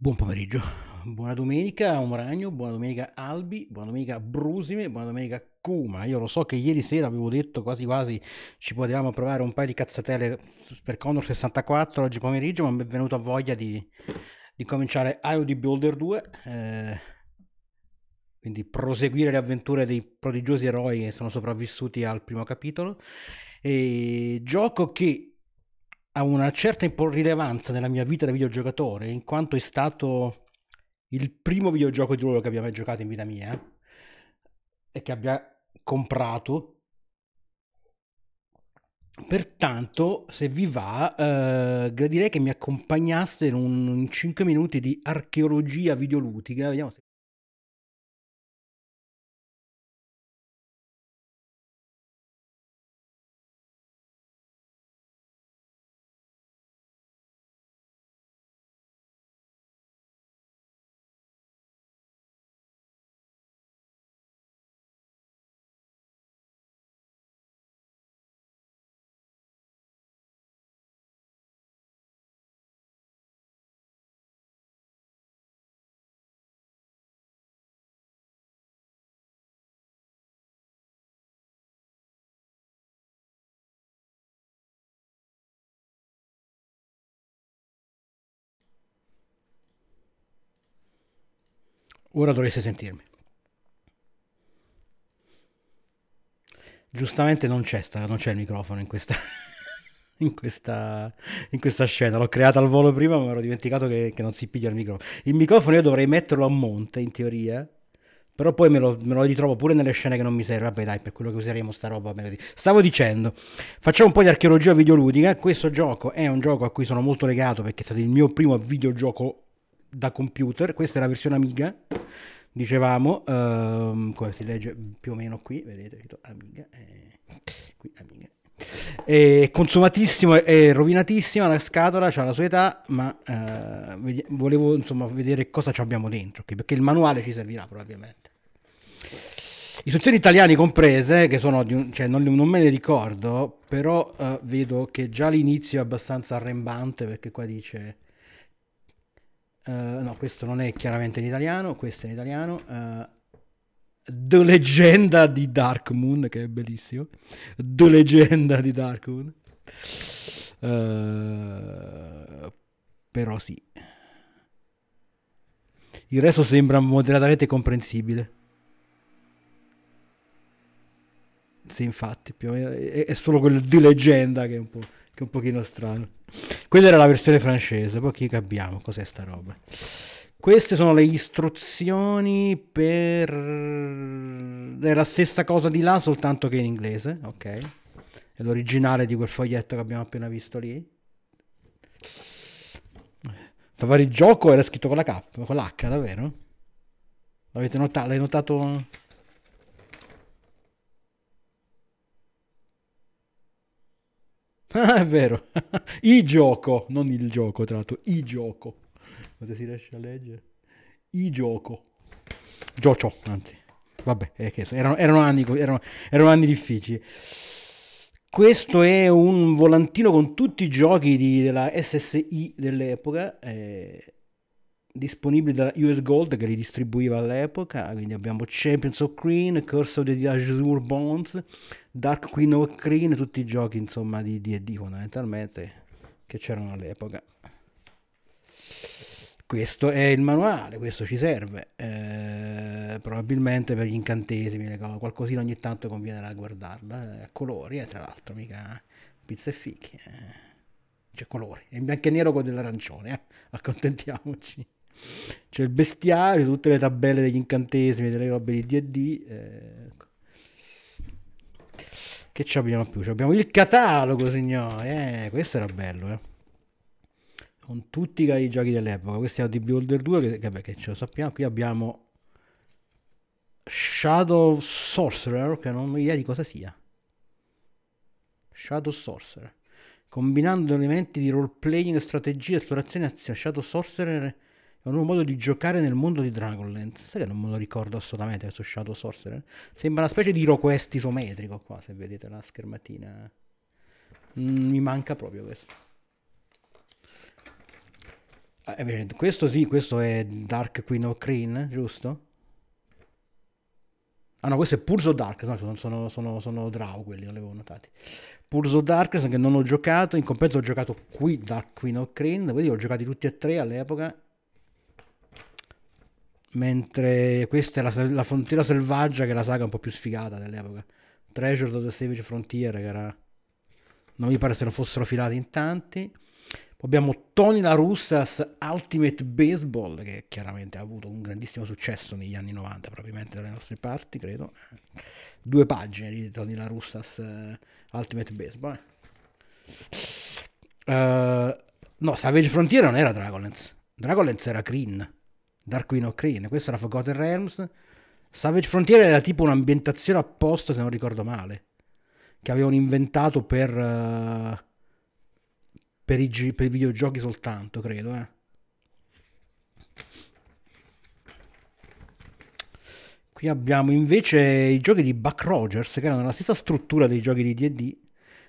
Buon pomeriggio, buona domenica Omragno, buona domenica Albi, buona domenica Brusime, buona domenica Kuma. Io lo so che ieri sera avevo detto quasi quasi ci potevamo provare un paio di cazzatelle per Condor 64 oggi pomeriggio, ma mi è venuta voglia di, di cominciare IOD Builder 2, eh, quindi proseguire le avventure dei prodigiosi eroi che sono sopravvissuti al primo capitolo. E gioco che ha una certa rilevanza nella mia vita da videogiocatore, in quanto è stato il primo videogioco di ruolo che abbia mai giocato in vita mia e che abbia comprato. Pertanto, se vi va, eh, gradirei che mi accompagnaste in, un, in 5 minuti di archeologia videoludica. Vediamo se Ora dovreste sentirmi. Giustamente non c'è, sta, non c'è il microfono in questa, in, questa, in questa, scena. L'ho creata al volo prima, ma mi ero dimenticato che, che, non si piglia il microfono. Il microfono io dovrei metterlo a monte, in teoria. Però poi me lo, me lo ritrovo pure nelle scene che non mi serve. Vabbè, dai, per quello che useremo sta roba. Stavo dicendo, facciamo un po' di archeologia videoludica. Questo gioco è un gioco a cui sono molto legato perché è stato il mio primo videogioco da computer, questa è la versione Amiga, dicevamo, ehm, come si legge più o meno qui, vedete, Amiga, eh, qui Amiga. È consumatissima e rovinatissima la scatola, ha la sua età, ma eh, volevo insomma vedere cosa ci abbiamo dentro, okay? perché il manuale ci servirà probabilmente. Istruzioni italiane comprese, che sono, un, cioè, non, non, me le ricordo, però eh, vedo che già l'inizio è abbastanza arrembante perché qua dice Uh, no, questo non è chiaramente in italiano, questo è in italiano. Uh, The Legenda di Dark Moon, che è bellissimo. The Legenda di Dark Moon. Uh, però sì. Il resto sembra moderatamente comprensibile. Sì, infatti, più o meno è, è solo quel di leggenda che è un po' che è un pochino strano. Quella era la versione francese, poi chi capiamo cos'è sta roba. Queste sono le istruzioni per... È la stessa cosa di là, soltanto che in inglese, ok? È l'originale di quel foglietto che abbiamo appena visto lì. Safari gioco era scritto con la K, con l'H, davvero? L'avete notato? L'hai notato? Ah, è vero. I gioco, non il gioco, tra l'altro. I gioco. Cosa si riesce a leggere. I gioco. Giocio, anzi. Vabbè, erano, erano, anni, erano, erano anni difficili. Questo è un volantino con tutti i giochi di, della SSI dell'epoca. Eh, disponibili da US Gold che li distribuiva all'epoca, quindi abbiamo Champions of Green, Curse of the Azure Bonds, Dark Queen of Green, tutti i giochi insomma di D&D fondamentalmente che c'erano all'epoca. Questo è il manuale, questo ci serve, eh, probabilmente per gli incantesimi, qualcosina ogni tanto conviene guardarla, eh, a colori eh, tra l'altro, mica pizza e fichi, eh. cioè colori, in bianco e nero con dell'arancione, eh, accontentiamoci. C'è il bestiario, tutte le tabelle degli incantesimi, delle robe di DD. Eh, che ci abbiamo più? abbiamo il catalogo, signore. Eh, questo era bello, eh. Con tutti i giochi dell'epoca. Questi erano di Builder 2, che, che, che ce lo sappiamo. Qui abbiamo Shadow Sorcerer, che non ho idea di cosa sia. Shadow Sorcerer. Combinando elementi di role playing, strategia, esplorazione e azione. Shadow Sorcerer è un nuovo modo di giocare nel mondo di Dragonlance. Sai che non me lo ricordo assolutamente questo Shadow Sorcerer? Sembra una specie di Roquest isometrico qua, se vedete la schermatina. Mm, mi manca proprio questo. Eh, questo sì, questo è Dark Queen of Crane, giusto? Ah no, questo è Purzo Dark, no, sono, sono, sono, sono Draw quelli, non li avevo notati. Purzo Dark, che non ho giocato, in compenso ho giocato qui Dark Queen of Crane, quindi ho giocati tutti e tre all'epoca mentre questa è la, la, frontiera selvaggia che è la saga un po' più sfigata dell'epoca Treasures of the Savage Frontier che era non mi pare se non fossero filati in tanti poi abbiamo Tony La Russas Ultimate Baseball che chiaramente ha avuto un grandissimo successo negli anni 90 probabilmente dalle nostre parti credo due pagine di Tony La Russas eh, Ultimate Baseball uh, no Savage Frontier non era Dragonlance Dragonlance era Green Darkwing O'Crane. Questo era Forgotten Realms. Savage Frontier era tipo un'ambientazione apposta, se non ricordo male, che avevano inventato per, eh, per, i, per i, videogiochi soltanto, credo. Eh. Qui abbiamo invece i giochi di Buck Rogers, che erano la stessa struttura dei giochi di DD,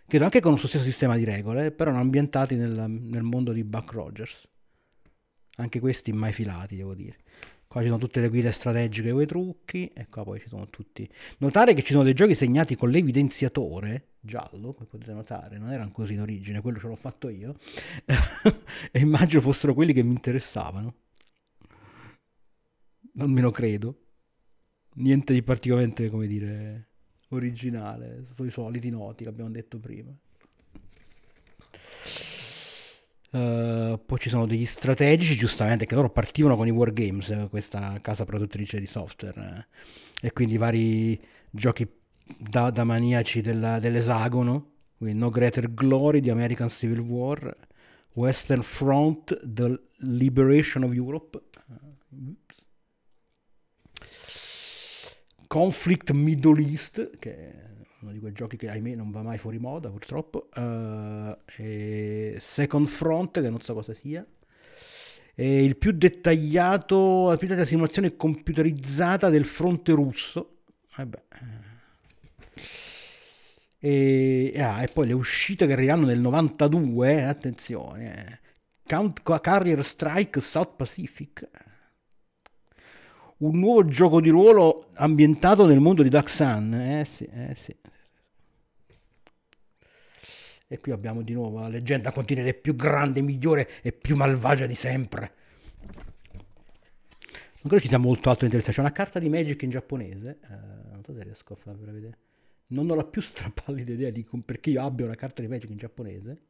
credo anche con lo stesso sistema di regole, però erano ambientati nel, nel mondo di Buck Rogers anche questi mai filati devo dire qua ci sono tutte le guide strategiche con i trucchi e qua poi ci sono tutti notare che ci sono dei giochi segnati con l'evidenziatore giallo come potete notare non erano così in origine quello ce l'ho fatto io e immagino fossero quelli che mi interessavano almeno credo niente di particolarmente come dire originale sono i soliti noti l'abbiamo detto prima Uh, poi ci sono degli strategici, giustamente, che loro partivano con i Wargames, questa casa produttrice di software, eh. e quindi vari giochi da, da maniaci della, dell'esagono, quindi No Greater Glory di American Civil War, Western Front, The Liberation of Europe, Oops. Eh. Conflict Middle East, che uno di quei giochi che ahimè non va mai fuori moda purtroppo, uh, Second Front che non so cosa sia, e il più dettagliato, la più dettagliata simulazione computerizzata del fronte russo, vabbè. Eh eh. E, ah, e poi le uscite che arriveranno nel 92, attenzione, Count, Carrier Strike South Pacific un nuovo gioco di ruolo ambientato nel mondo di Duck Sun. Eh sì, eh sì. E qui abbiamo di nuovo la leggenda continente più grande, migliore e più malvagia di sempre. Non credo ci sia molto altro di interessante. C'è una carta di Magic in giapponese. Uh, non so se riesco a farvela vedere. Non ho la più strapallida idea di perché io abbia una carta di Magic in giapponese.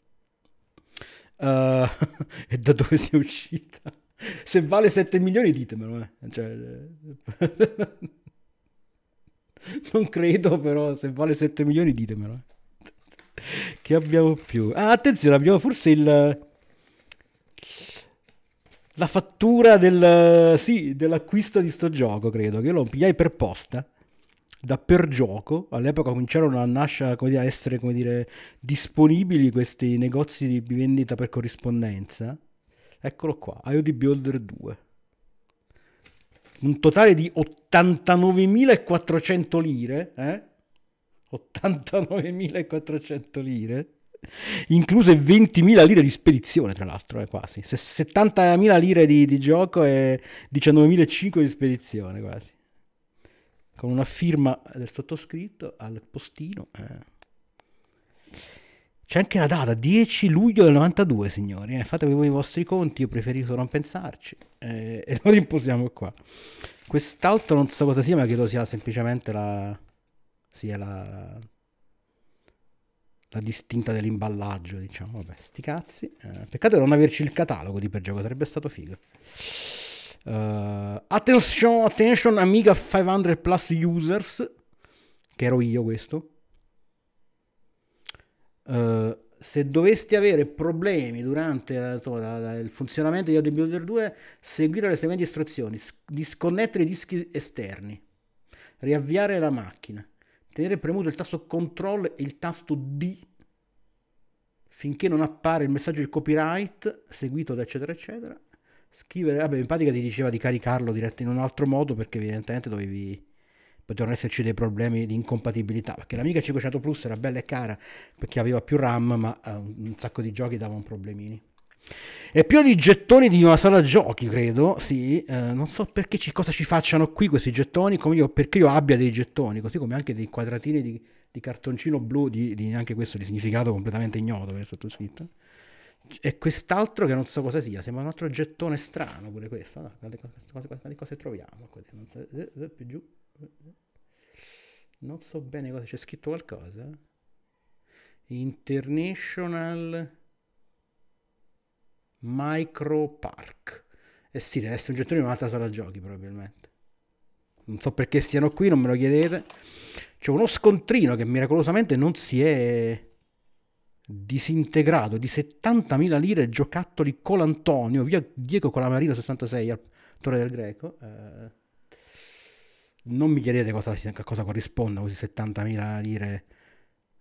Uh, e da dove sia uscita. Se vale 7 milioni ditemelo. Eh. Cioè, eh. non credo però, se vale 7 milioni ditemelo. Eh. Che abbiamo più? Ah, attenzione, abbiamo forse il... La fattura del, sì, dell'acquisto di sto gioco, credo, che io lo pigliai per posta da per gioco, all'epoca cominciarono a nascere, come dire, a essere come dire, disponibili questi negozi di vendita per corrispondenza Eccolo qua, IOD Builder 2. Un totale di 89.400 lire, eh? 89.400 lire, incluse 20.000 lire di spedizione, tra l'altro, eh, quasi. 70.000 lire di, di gioco e 19.500 di spedizione, quasi. Con una firma del sottoscritto al postino. Eh. C'è anche la data, 10 luglio del 92, signori. Eh, fatevi voi i vostri conti, io preferisco non pensarci. Eh, e lo rimposiamo qua. Quest'altro non so cosa sia, ma credo sia semplicemente la... sia la... la distinta dell'imballaggio, diciamo. Vabbè, sti cazzi. Eh, peccato non averci il catalogo di per gioco, sarebbe stato figo. Uh, attention, attention, amiga 500 plus users. Che ero io questo eh, se dovesti avere problemi durante so, la, la, il funzionamento di Audio Builder 2, seguire le seguenti istruzioni: S- disconnettere i dischi esterni, riavviare la macchina, tenere premuto il tasto CTRL e il tasto D finché non appare il messaggio del copyright, seguito da eccetera eccetera. Scrivere, vabbè, in pratica ti diceva di caricarlo direttamente in un altro modo perché evidentemente dovevi potevano esserci dei problemi di incompatibilità, perché l'Amiga 500 Plus era bella e cara perché aveva più RAM, ma uh, un sacco di giochi davano problemini. È pieno di gettoni di una sala giochi, credo. Sì, eh, non so perché ci, cosa ci facciano qui questi gettoni, come io, perché io abbia dei gettoni, così come anche dei quadratini di, di cartoncino blu, di, di, anche questo di significato completamente ignoto per il sottoscritto. E quest'altro che non so cosa sia, sembra un altro gettone strano pure questo. No, guarda, guarda, guarda, guarda, cosa troviamo. Non so, eh, eh, più giù. Non so bene cosa c'è scritto qualcosa. International Micro Park. Eh sì, deve essere un gettone di un'altra sala giochi probabilmente. Non so perché stiano qui, non me lo chiedete. C'è uno scontrino che miracolosamente non si è disintegrato di 70.000 lire giocattoli con Antonio, via Diego con la Marina 66 al Torre del Greco. Eh non mi chiedete cosa, a cosa corrisponda questi 70.000 lire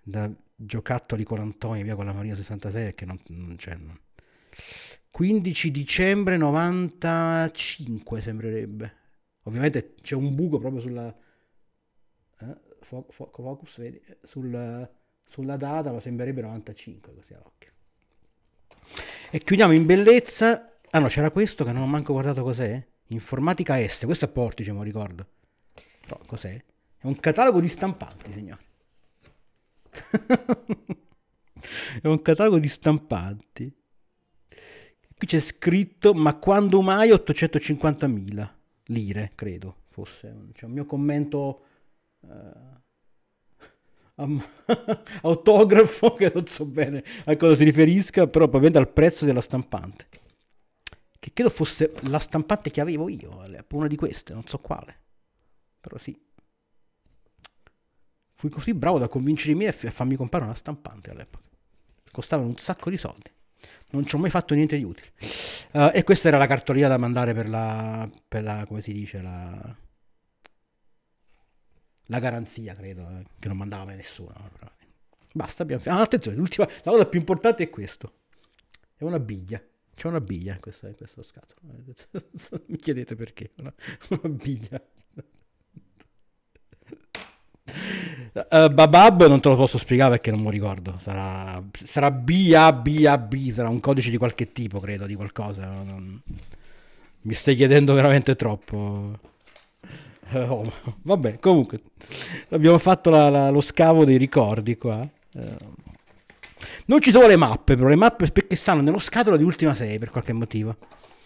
da giocattoli con Antonio via con la Marina 66 che non, non c'è. Cioè, non. 15 dicembre 95 sembrerebbe. Ovviamente c'è un buco proprio sulla... Eh, focus, vedi? Sul, sulla data, ma sembrerebbe 95 così a occhio. E chiudiamo in bellezza. Ah no, c'era questo che non ho manco guardato cos'è. Informatica S, questo è Portice, me lo ricordo. Però cos'è? È un catalogo di stampanti, signore. è un catalogo di stampanti. Qui c'è scritto, ma quando mai 850.000 lire, credo, fosse. C'è un mio commento... Uh autografo che non so bene a cosa si riferisca, però probabilmente al prezzo della stampante. Che credo fosse la stampante che avevo io, eh, una di queste, non so quale. Però sì. Fui così bravo da convincere i miei a farmi comprare una stampante all'epoca. Costavano un sacco di soldi. Non ci ho mai fatto niente di utile. Uh, e questa era la cartolina da mandare per la, per la come si dice, la, la garanzia, credo, eh, che non mandava mai nessuno. Però. Basta, abbiamo finito. Ah, attenzione, l'ultima, la cosa più importante è questo. È una biglia. C'è una biglia in questa, in questa scatola. Mi chiedete perché, una, una biglia. Uh, Babab non te lo posso spiegare perché non mi ricordo. Sarà, sarà BABAB, sarà un codice di qualche tipo, credo, di qualcosa. Non... Mi stai chiedendo veramente troppo. Uh, oh, vabbè, comunque, abbiamo fatto la, la, lo scavo dei ricordi qua. Uh, non ci sono le mappe, però le mappe perché stanno nello scatolo di ultima 6 per qualche motivo.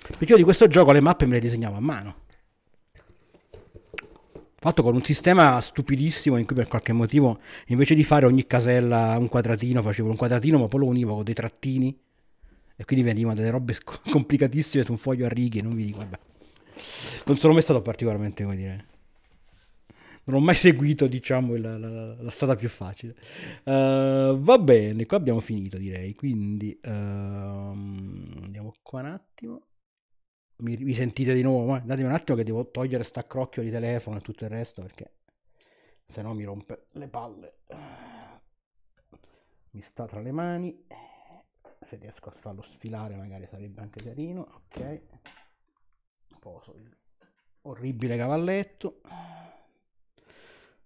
Perché io di questo gioco le mappe me le disegnavo a mano fatto con un sistema stupidissimo in cui per qualche motivo invece di fare ogni casella un quadratino facevo un quadratino ma poi lo univo con dei trattini e quindi venivano delle robe sc- complicatissime su un foglio a righe non vi dico vabbè non sono mai stato particolarmente come dire non ho mai seguito diciamo la, la, la strada più facile uh, va bene qua abbiamo finito direi quindi uh, andiamo qua un attimo mi, mi sentite di nuovo, ma datemi un attimo che devo togliere sta crocchio di telefono e tutto il resto perché se no mi rompe le palle. Mi sta tra le mani. Se riesco a farlo sfilare magari sarebbe anche carino. Ok. Poso il orribile cavalletto.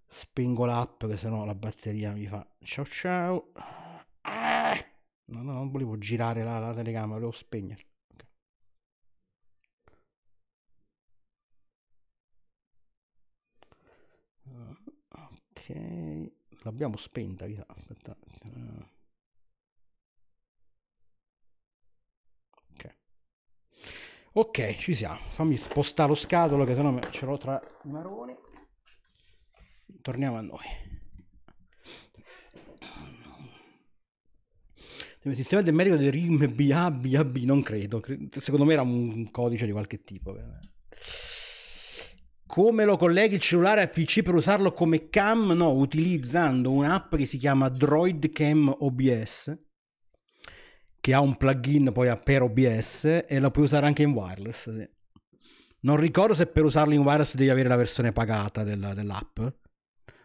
Spengo l'app che sennò la batteria mi fa ciao ciao. Ah! No, no, non volevo girare la, la telecamera, volevo spegnere. ok l'abbiamo spenta via aspetta ok ok ci siamo fammi spostare lo scatolo che sennò ce l'ho tra i maroni torniamo a noi Il sistema del medico del RIM BA, BAB, non credo. Secondo me era un codice di qualche tipo. Veramente come lo colleghi il cellulare al PC per usarlo come cam? No, utilizzando un'app che si chiama Droid Cam OBS, che ha un plugin poi per OBS e la puoi usare anche in wireless. Sì. Non ricordo se per usarlo in wireless devi avere la versione pagata della, dell'app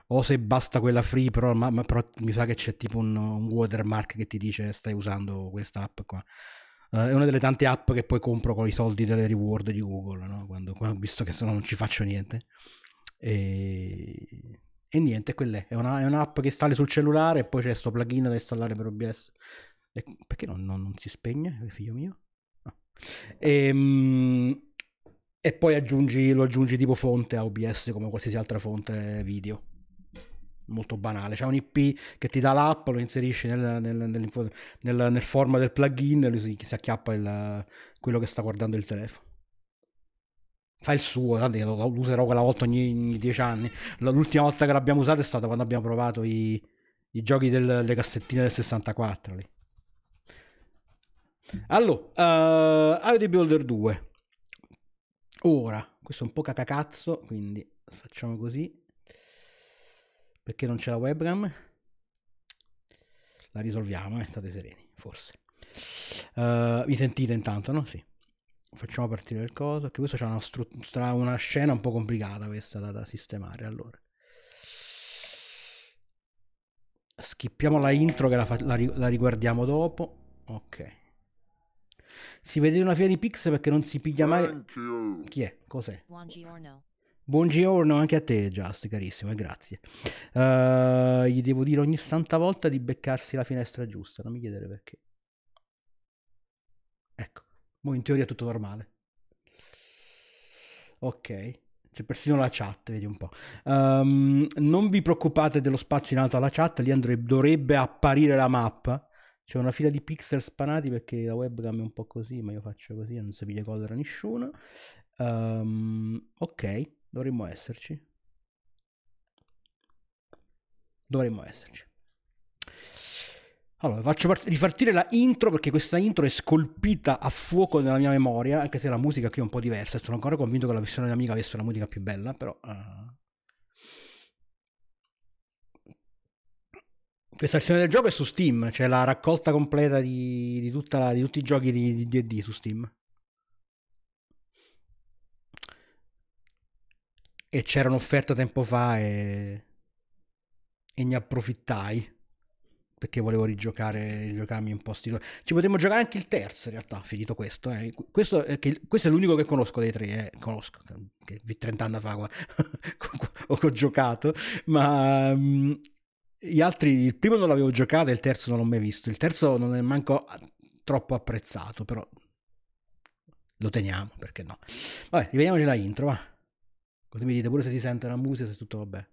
o se basta quella free, però, ma, ma, però mi sa che c'è tipo un, un watermark che ti dice stai usando questa app qua. Uh, è una delle tante app che poi compro con i soldi delle reward di Google, no? quando, quando, visto che se no non ci faccio niente. E, e niente, quella è, una, è un'app che installi sul cellulare e poi c'è questo plugin da installare per OBS. E, perché non, non, non, si spegne, figlio mio? No. E, ehm, mh, e poi aggiungi, lo aggiungi tipo fonte a OBS come qualsiasi altra fonte video molto banale, c'è un IP che ti dà l'app, lo inserisci nel, nel, nel, nel, nel format del plugin e lui si, si acchiappa il, quello che sta guardando il telefono. Fa il suo, lo, userò quella volta ogni, ogni dieci anni. L'ultima volta che l'abbiamo usato è stata quando abbiamo provato i, i giochi delle cassettine del 64. Lì. Allora, uh, eh, Audio Builder 2. Ora, questo è un po' cacacazzo, quindi facciamo così. Perché non c'è la webcam La risolviamo, eh? state sereni, forse. Uh, mi sentite intanto, no? Sì. Facciamo partire il coso, che questo c'è una, stru- una scena un po' complicata questa da, da sistemare, allora. Schippiamo la intro che la, fa- la, ri- la riguardiamo dopo. Ok. Si vede una fila di pix perché non si piglia mai. Chi è? Cos'è? Buongiorno. Buongiorno anche a te, Just, carissimo, e eh, grazie. Uh, gli devo dire ogni santa volta di beccarsi la finestra giusta, non mi chiedere perché. Ecco, mo in teoria è tutto normale. Ok, c'è persino la chat, vedi un po'. Um, non vi preoccupate dello spazio in alto alla chat, lì andrebbe, dovrebbe apparire la mappa. C'è una fila di pixel spanati perché la webcam è un po' così, ma io faccio così, non si piglia colera nessuno. Um, ok. Dovremmo esserci. Dovremmo esserci. Allora, faccio part- ripartire la intro perché questa intro è scolpita a fuoco nella mia memoria, anche se la musica qui è un po' diversa. Sono ancora convinto che la versione della amica avesse la musica più bella, però... Uh... Questa versione del gioco è su Steam, c'è cioè la raccolta completa di, di, la, di tutti i giochi di DD su Steam. e c'era un'offerta tempo fa e, e ne approfittai perché volevo rigiocare, rigiocarmi un po' stilo. Ci potremmo giocare anche il terzo, in realtà, finito questo. Eh. Questo, è che, questo, è l'unico che conosco dei tre, eh. conosco, che 30 anni fa qua, ho, giocato, ma um, gli altri, il primo non l'avevo giocato e il terzo non l'ho mai visto. Il terzo non è manco troppo apprezzato, però lo teniamo, perché no. Vabbè, rivediamoci la intro, va. Così mi dite pure se si sente la musica, se tutto va bene.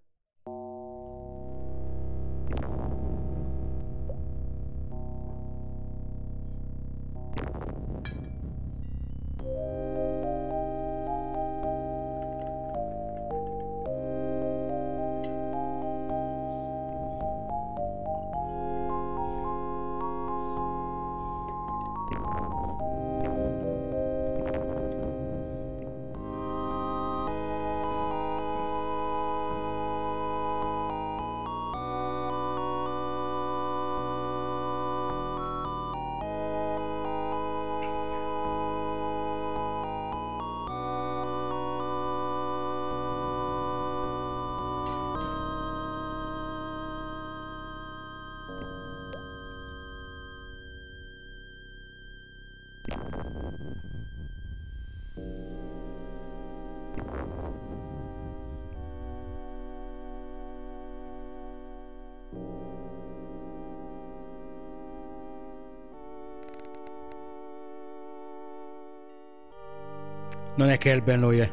Non è Kelben lui, eh.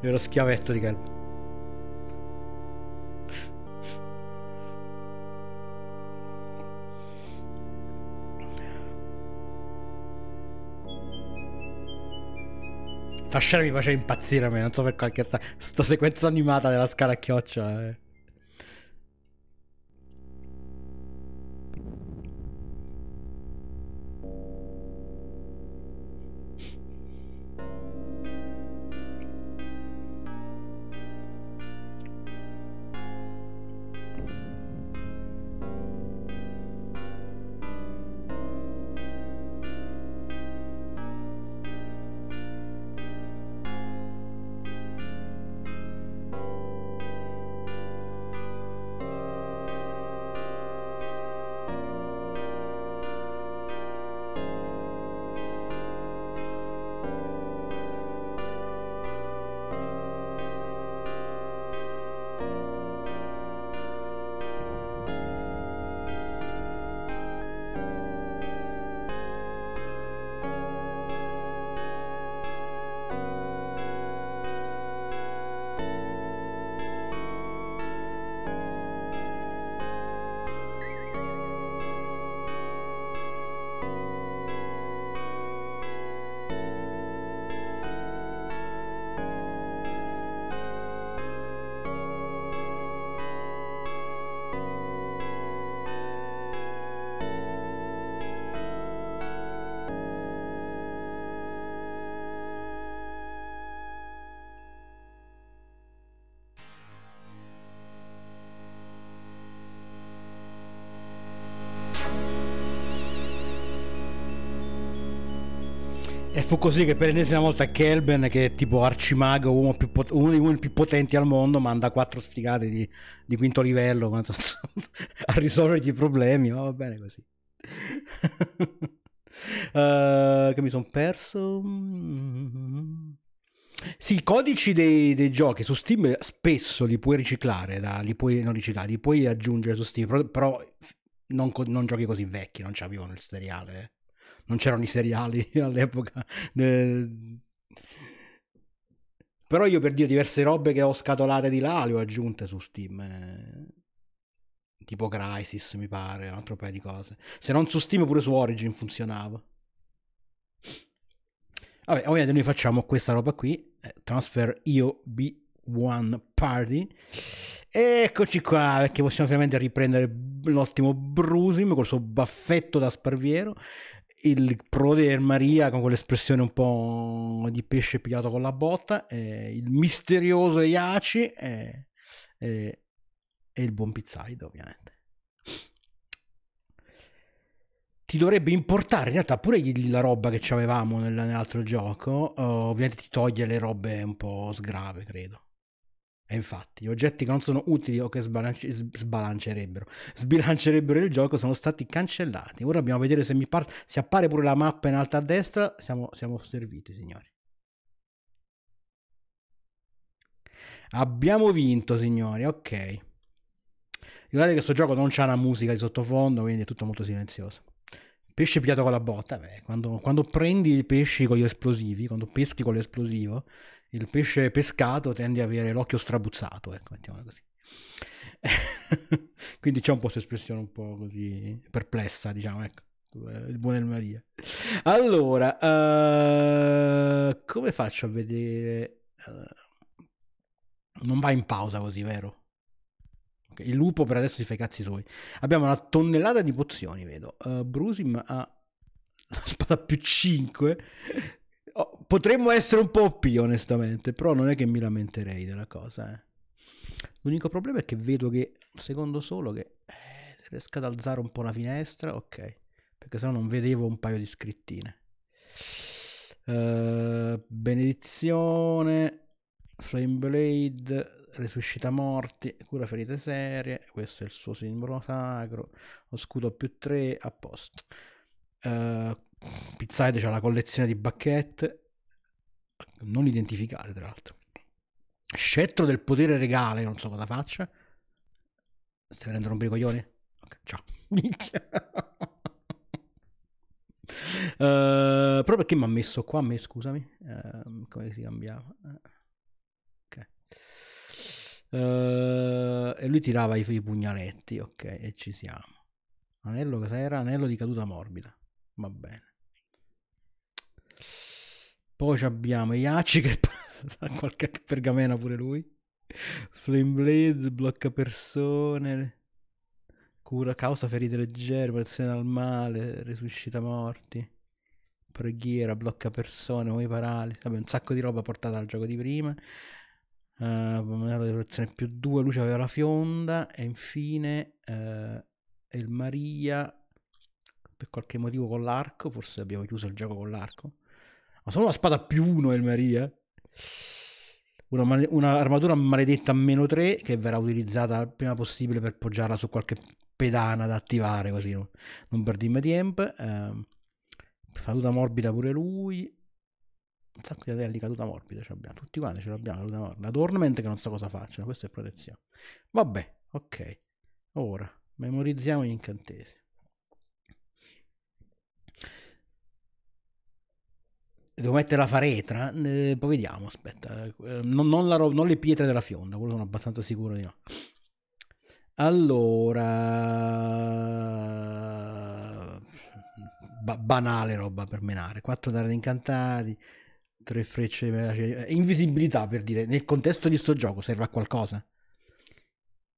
è lo schiavetto di Kelben. Sta scena mi faceva impazzire a me, non so per qualche sta, sta sequenza animata della scala a chioccia. Eh. fu così che per l'ennesima volta Kelben, che è tipo arcimago, uno, più pot- uno dei uomini più potenti al mondo, manda quattro sfigate di, di quinto livello a risolvergli i problemi. Ma oh, va bene così. uh, che mi sono perso. Sì, i codici dei, dei, giochi su Steam spesso li puoi riciclare, da, li puoi non riciclare, li puoi aggiungere su Steam, però, però non, non, giochi così vecchi, non c'avevano il seriale Eh non c'erano i seriali all'epoca. però io per dire diverse robe che ho scatolate di là le ho aggiunte su Steam. Eh. Tipo Crisis, mi pare, un altro paio di cose. Se non su Steam, pure su Origin funzionava. Vabbè, ovviamente noi facciamo questa roba qui, eh, transfer io B1 party. Eccoci qua, perché possiamo finalmente riprendere l'ottimo Brusim col suo baffetto da sparviero il di Maria con quell'espressione un po' di pesce pigliato con la botta, eh, il misterioso Iaci e, eh, eh, il buon Pizzaido ovviamente. Ti dovrebbe importare in realtà pure la roba che ci avevamo nel, nell'altro gioco, uh, ovviamente ti toglie le robe un po' sgrave credo. E infatti, gli oggetti che non sono utili o che sbalanci- sbalancerebbero, sbilancerebbero il gioco sono stati cancellati. Ora dobbiamo vedere se mi par- se appare pure la mappa in alto a destra. Siamo, siamo serviti, signori. Abbiamo vinto, signori. Ok. Ricordate che questo gioco non c'ha una musica di sottofondo, quindi è tutto molto silenzioso. Pesce pigliato con la botta, beh, quando, quando prendi i pesci con gli esplosivi, quando peschi con l'esplosivo, il pesce pescato tende ad avere l'occhio strabuzzato, ecco, mettiamola così. Quindi c'è un po' questa espressione un po' così perplessa, diciamo, ecco eh, il buon El Maria. Allora, uh, come faccio a vedere? Uh, non va in pausa così, vero? Okay, il lupo per adesso si fa i cazzi suoi. Abbiamo una tonnellata di pozioni, vedo. Uh, Brusim ha la spada più 5 potremmo essere un po' OP onestamente, però non è che mi lamenterei della cosa. Eh. L'unico problema è che vedo che, secondo solo, che eh, riesco ad alzare un po' la finestra, ok, perché sennò non vedevo un paio di scrittine. Uh, benedizione, Flame Blade, resuscita morti, cura ferite serie, questo è il suo simbolo sacro, lo scudo più 3 a posto. Uh, eh, Pizzaide c'ha la collezione di bacchette, non identificate tra l'altro. Scettro del potere regale, non so cosa faccia. Stai venendo un rompere i coglioni? Okay, ciao. Minchia. uh, però perché mi ha messo qua a me, scusami? Uh, come si cambiava? Eh, ok. Uh, e lui tirava i, i pugnaletti, ok, e ci siamo. Anello cos'era? Anello di caduta morbida. Va bene. Poi abbiamo Iaci che sa qualche pergamena pure lui. Flame Flameblade, blocca persone, cura, causa ferite leggere, protezione dal male, resuscita morti, preghiera, blocca persone, muovi parali. Vabbè, un sacco di roba portata al gioco di prima. Uh, eh, di protezione più 2, luce aveva la fionda e infine uh, il Maria per qualche motivo con l'arco, forse abbiamo chiuso il gioco con l'arco ma solo la spada più 1 Elmeria. Una, una armatura maledetta meno 3 che verrà utilizzata il prima possibile per poggiarla su qualche pedana da attivare così no? non perdiamo tempo. Eh, caduta morbida pure lui. Un sacco di idee di caduta morbida ce l'abbiamo. Tutti quanti ce l'abbiamo. Caduta morbida. Adornament che non so cosa facciano. Questa è protezione. Vabbè, ok. Ora memorizziamo gli incantesimi. Devo mettere la faretra? Eh, poi vediamo, aspetta. Eh, non, non, ro- non, le pietre della fionda, quello sono abbastanza sicuro di no. Allora... Ba- banale roba per menare. 4 dardi incantati, 3 frecce... Veloci. Eh, invisibilità, per dire. Nel contesto di sto gioco serve a qualcosa?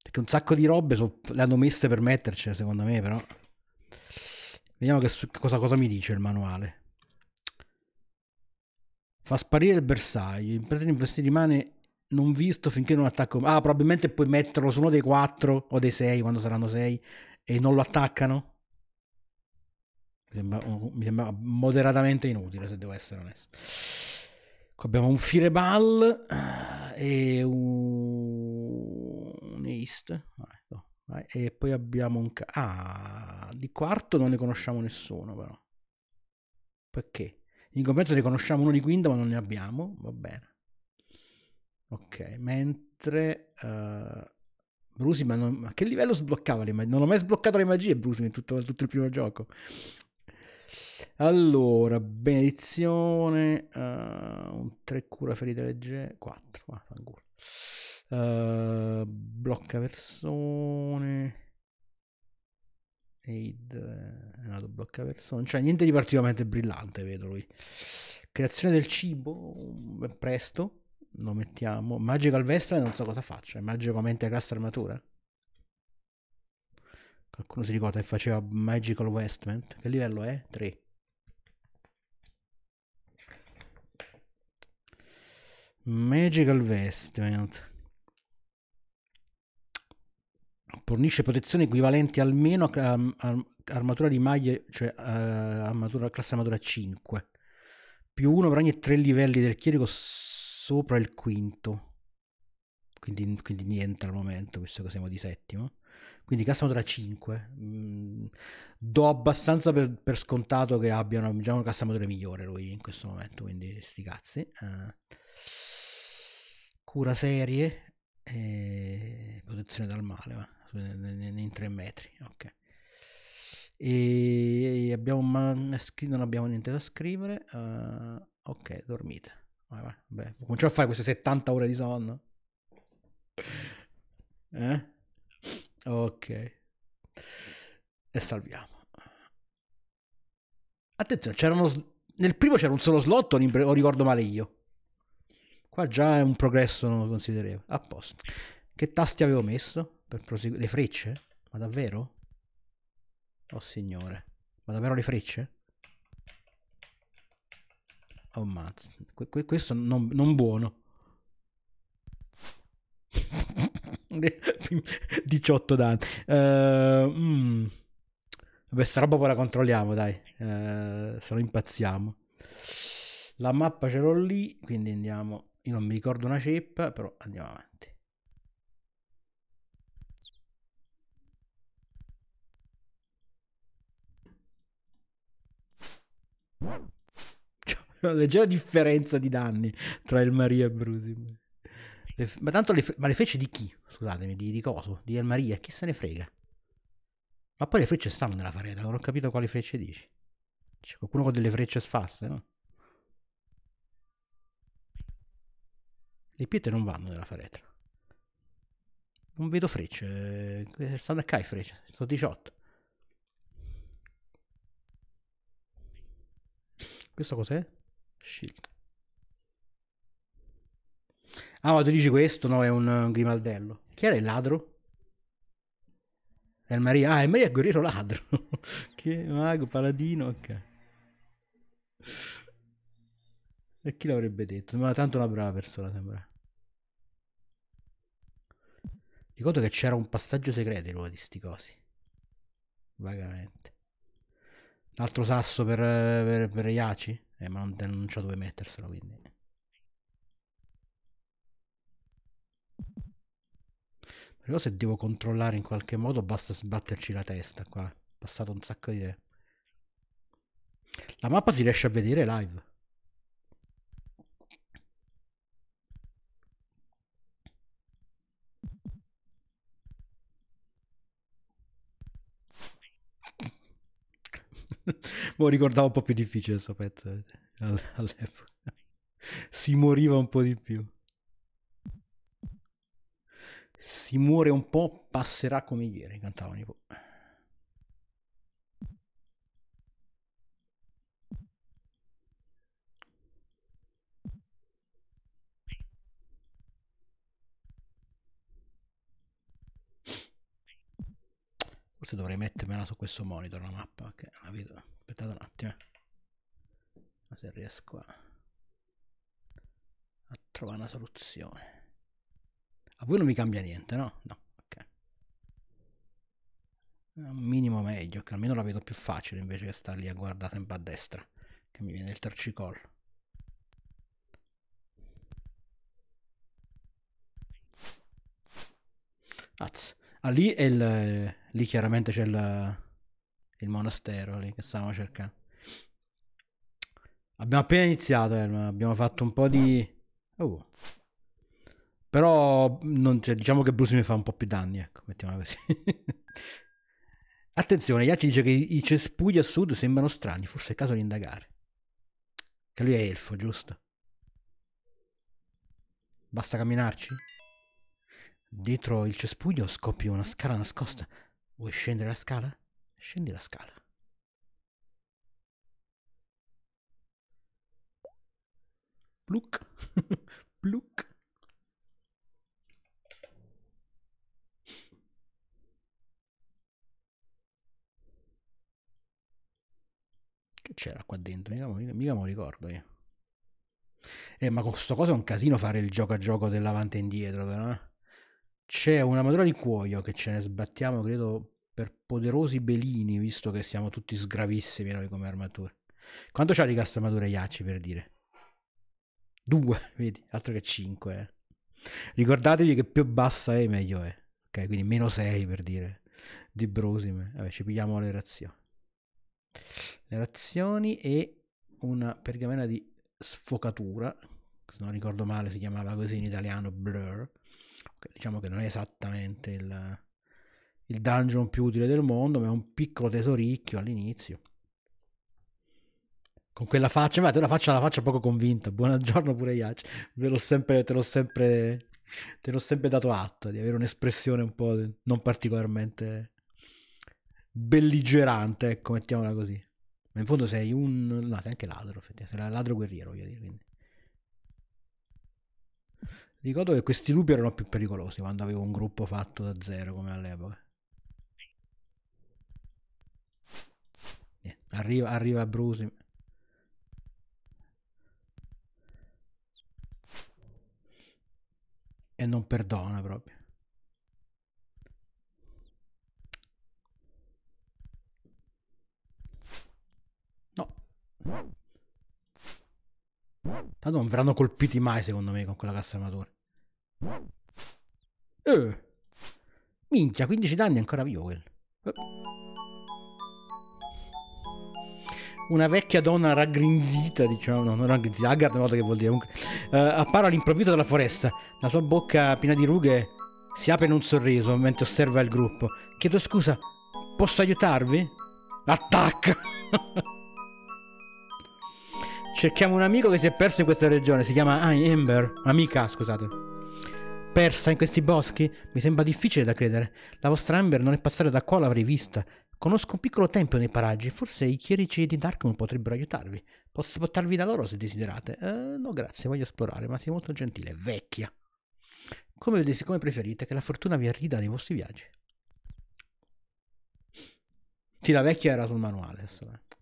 Perché un sacco di robe so- le hanno messe per mettercele, secondo me, però... Vediamo che su- cosa, cosa mi dice il manuale fa sparire il bersaglio, in pratica rimane non visto finché non attacco. Ah, probabilmente puoi metterlo su uno dei 4 o dei 6 quando saranno 6 e non lo attaccano. Mi sembra, mi sembra moderatamente inutile, se devo essere onesto. Qui abbiamo un Fireball eh, e un, un East. Vai, no. Vai. E poi abbiamo un... Ah, di quarto non ne conosciamo nessuno però. Perché? In compenso riconosciamo uno di Quinto, ma non ne abbiamo. Va bene. Ok, mentre... Uh, Brusi, ma, non, ma, che livello sbloccava le magie? Non ho mai sbloccato le magie, Brusi, in tutto, tutto il primo gioco. Allora, benedizione, uh, un 3 cura ferite leggere, 4, ah, uh, blocca persone, Aid eh, è andato a blocca persone, cioè niente di particolarmente brillante, vedo lui. Creazione del cibo, mm, presto, lo mettiamo. Magical al non so cosa faccia, magicamente classe armatura. Qualcuno si ricorda che faceva Magical Westment? Che livello è? 3. Magical Vestment fornisce protezione equivalente almeno a, a armatura di maglie, cioè uh, armatura, classe armatura 5, più 1 per ogni 3 livelli del chierico sopra il quinto. Quindi, quindi niente al momento, visto che siamo di settimo. Quindi classe armatura 5. Mm, do abbastanza per, per, scontato che abbia una, diciamo, una classe armatura migliore lui in questo momento, quindi sti cazzi. Uh, cura serie. E protezione dal male, va in tre metri. Ok. E abbiamo eh, non abbiamo niente da scrivere. Uh, ok, dormite. Vai, vai. Beh, cominciamo a fare queste 70 ore di sonno. Eh? Ok. E salviamo. Attenzione, c'erano... Nel primo c'era un solo slot o ricordo male io? Qua già è un progresso non lo considerevole. A posto. Che tasti avevo messo? Per proseguire. Le frecce? Ma davvero? Oh signore. Ma davvero le frecce? Oh mazzo. Que que questo non, non buono. 18 danni. Uh, mm. Vabbè, sta roba poi la controlliamo, dai. Uh, se no impazziamo. La mappa ce l'ho lì, quindi andiamo. Io non mi ricordo una ceppa, però andiamo avanti. C'è una leggera differenza di danni tra il Maria e Brusim. Le, ma tanto le, ma le frecce di chi? Scusatemi, di, di coso? Di El Maria? Chi se ne frega? Ma poi le frecce stanno nella parete, non ho capito quali frecce dici. C'è qualcuno con delle frecce sfaste, no? Le pietre non vanno nella faretra. Non vedo frecce. Eh, stanno a Kai frecce. Sono 18. Questo cos'è? Shield. Ah, ma tu dici questo? No, è eh, un, grimaldello. Chi era il ladro? È il Maria. Ah, è Maria è guerriero ladro. che mago, paladino. Ok. E chi l'avrebbe detto? Sembrava tanto una brava persona sembra. Ricordo che c'era un passaggio segreto in uno di sti cosi. Vagamente. L'altro sasso per, per, per Iaci? Eh, ma non, non c'ho dove metterselo, quindi. Però se devo controllare in qualche modo basta sbatterci la testa qua. È passato un sacco di idee. La mappa si riesce a vedere live. boh, ricordavo un po' più difficile questo pezzo eh, all'epoca. Si moriva un po' di più. Si muore un po', passerà come ieri, cantavano i po'. Forse dovrei mettermela su questo monitor la mappa che non la vedo. Aspettate un attimo. Eh. Ma se riesco a, a trovare una soluzione. A voi non mi cambia niente, no? No, ok. È un minimo meglio, che almeno la vedo più facile invece che stare lì a guardare sempre a destra, che mi viene il tercicollo. Azz. Ah, lì è il, eh, lì chiaramente c'è il, il monastero lì che stavamo cercando. Abbiamo appena iniziato, eh, abbiamo fatto un po' di... Oh. Però non, cioè, diciamo che Bruce mi fa un po' più danni, ecco, mettiamola così. Attenzione, Iaci dice che i cespugli a sud sembrano strani, forse è caso di indagare. Che lui è elfo, giusto? Basta camminarci? Dietro il cespuglio scoppia una scala nascosta. Vuoi scendere la scala? Scendi la scala. Pluc. Pluc. Che c'era qua dentro? Mica, mica, mica me lo ricordo io. Eh, ma con sto coso è un casino fare il gioco a gioco dell'avanti e indietro, però, eh? c'è una madura di cuoio che ce ne sbattiamo, credo, per poderosi belini, visto che siamo tutti sgravissimi noi come armature. Quanto c'ha di casta madura Iacci per dire? Due, vedi, altro che cinque. Eh. Ricordatevi che più bassa è meglio è, ok? Quindi meno sei per dire di Brosime. Vabbè, ci pigliamo le razioni. Le razioni e una pergamena di sfocatura, se non ricordo male si chiamava così in italiano blur, che diciamo che non è esattamente il, il dungeon più utile del mondo, ma è un piccolo tesoricchio all'inizio. Con quella faccia, ma te la faccia la faccia poco convinta. Buongiorno pure Iaci. Ve l'ho sempre, te l'ho sempre, te l'ho sempre dato atto di avere un'espressione un po' non particolarmente belligerante, ecco, mettiamola così. Ma in fondo sei un... no, sei anche ladro, sei ladro guerriero, voglio dire, quindi Ricordo che questi lupi erano più pericolosi quando avevo un gruppo fatto da zero come all'epoca. Arriva, arriva Brusi. E non perdona proprio. No. Tanto non verranno colpiti mai, secondo me, con quella cassa armatura. Eh. Minchia, 15 danni è ancora vivo quello. Eh. Una vecchia donna raggrinzita, diciamo, no, non raggrinzita, Haggard non so che vuol dire, comunque, eh, appare all'improvviso dalla foresta. La sua bocca piena di rughe si apre in un sorriso mentre osserva il gruppo. Chiedo scusa, posso aiutarvi? Attacca! Cerchiamo un amico che si è perso in questa regione. Si chiama ah, Amber. Amica, scusate. Persa in questi boschi? Mi sembra difficile da credere. La vostra Amber non è passata da qua, l'avrei vista. Conosco un piccolo tempio nei paraggi. Forse i chierici di Darkmoon potrebbero aiutarvi. Posso portarvi da loro se desiderate. Eh, no, grazie, voglio esplorare, ma sei molto gentile. Vecchia. Come, come preferite, che la fortuna vi arrida nei vostri viaggi. Sì, la vecchia era sul manuale. Adesso, eh.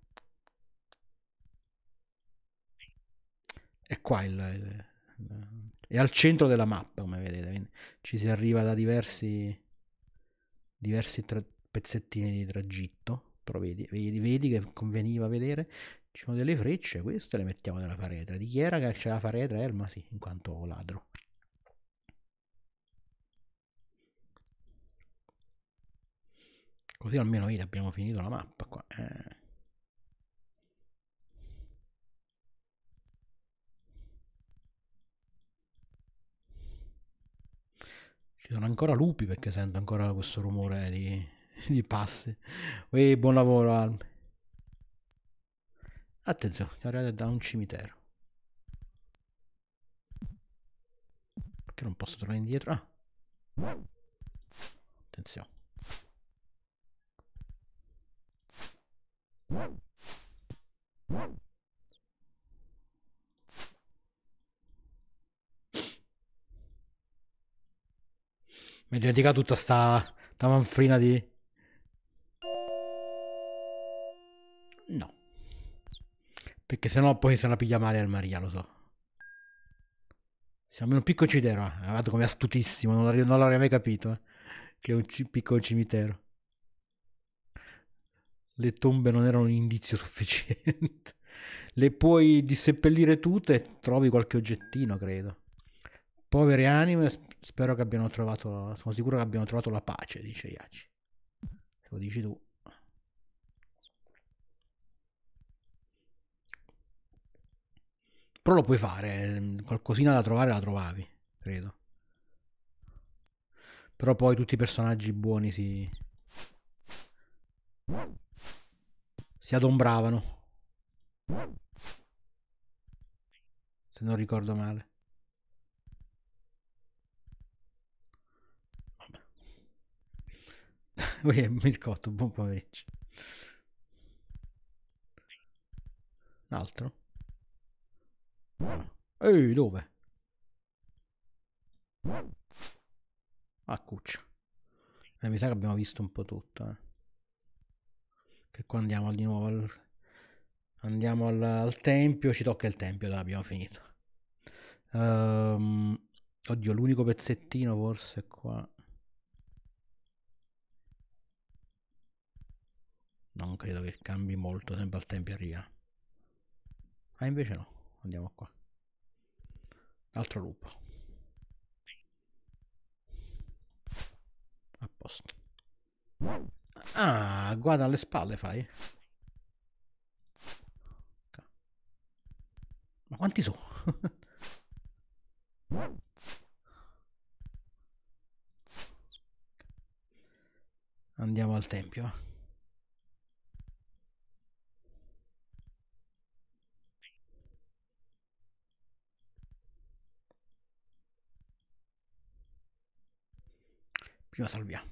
è qua il, il, il, è al centro della mappa come vedete Quindi ci si arriva da diversi diversi tra, pezzettini di tragitto però vedi, vedi, vedi che conveniva vedere ci sono delle frecce queste le mettiamo nella faretra di chi era che c'è la faretra eh, Elma sì in quanto ladro così almeno io abbiamo finito la mappa qua eh. Ci sono ancora lupi perché sento ancora questo rumore di, di passi. E buon lavoro, Alme. Attenzione, siamo arrivati da un cimitero. Perché non posso tornare indietro? Ah. Attenzione. Wow. Mi dimentica tutta sta, sta manfrina di... No. Perché sennò poi se la piglia male al Maria, lo so. Siamo in un piccolo cimitero. Eh. Guarda come astutissimo, non, non l'avrei mai capito. Eh. Che è un piccolo cimitero. Le tombe non erano un indizio sufficiente. Le puoi disseppellire tutte trovi qualche oggettino, credo. Povere anime, Spero che abbiano trovato, sono sicuro che abbiano trovato la pace, dice Iaci. Se lo dici tu. Però lo puoi fare, ehm, qualcosina da trovare la trovavi, credo. Però poi tutti i personaggi buoni si... si adombravano. Se non ricordo male. Ui, Mircotto, buon pomeriggio. Un altro? Ehi, dove? Ah, cuccia. Eh, mi sa che abbiamo visto un po' tutto, eh. Che qua andiamo di nuovo al... Andiamo al, al tempio, ci tocca il tempio, dai, abbiamo finito. Um, oddio, l'unico pezzettino forse è qua. non credo che cambi molto sempre al tempieria ah invece no andiamo qua altro lupo a posto ah guarda alle spalle fai ma quanti sono? Andiamo al tempio. Eh. prima salvia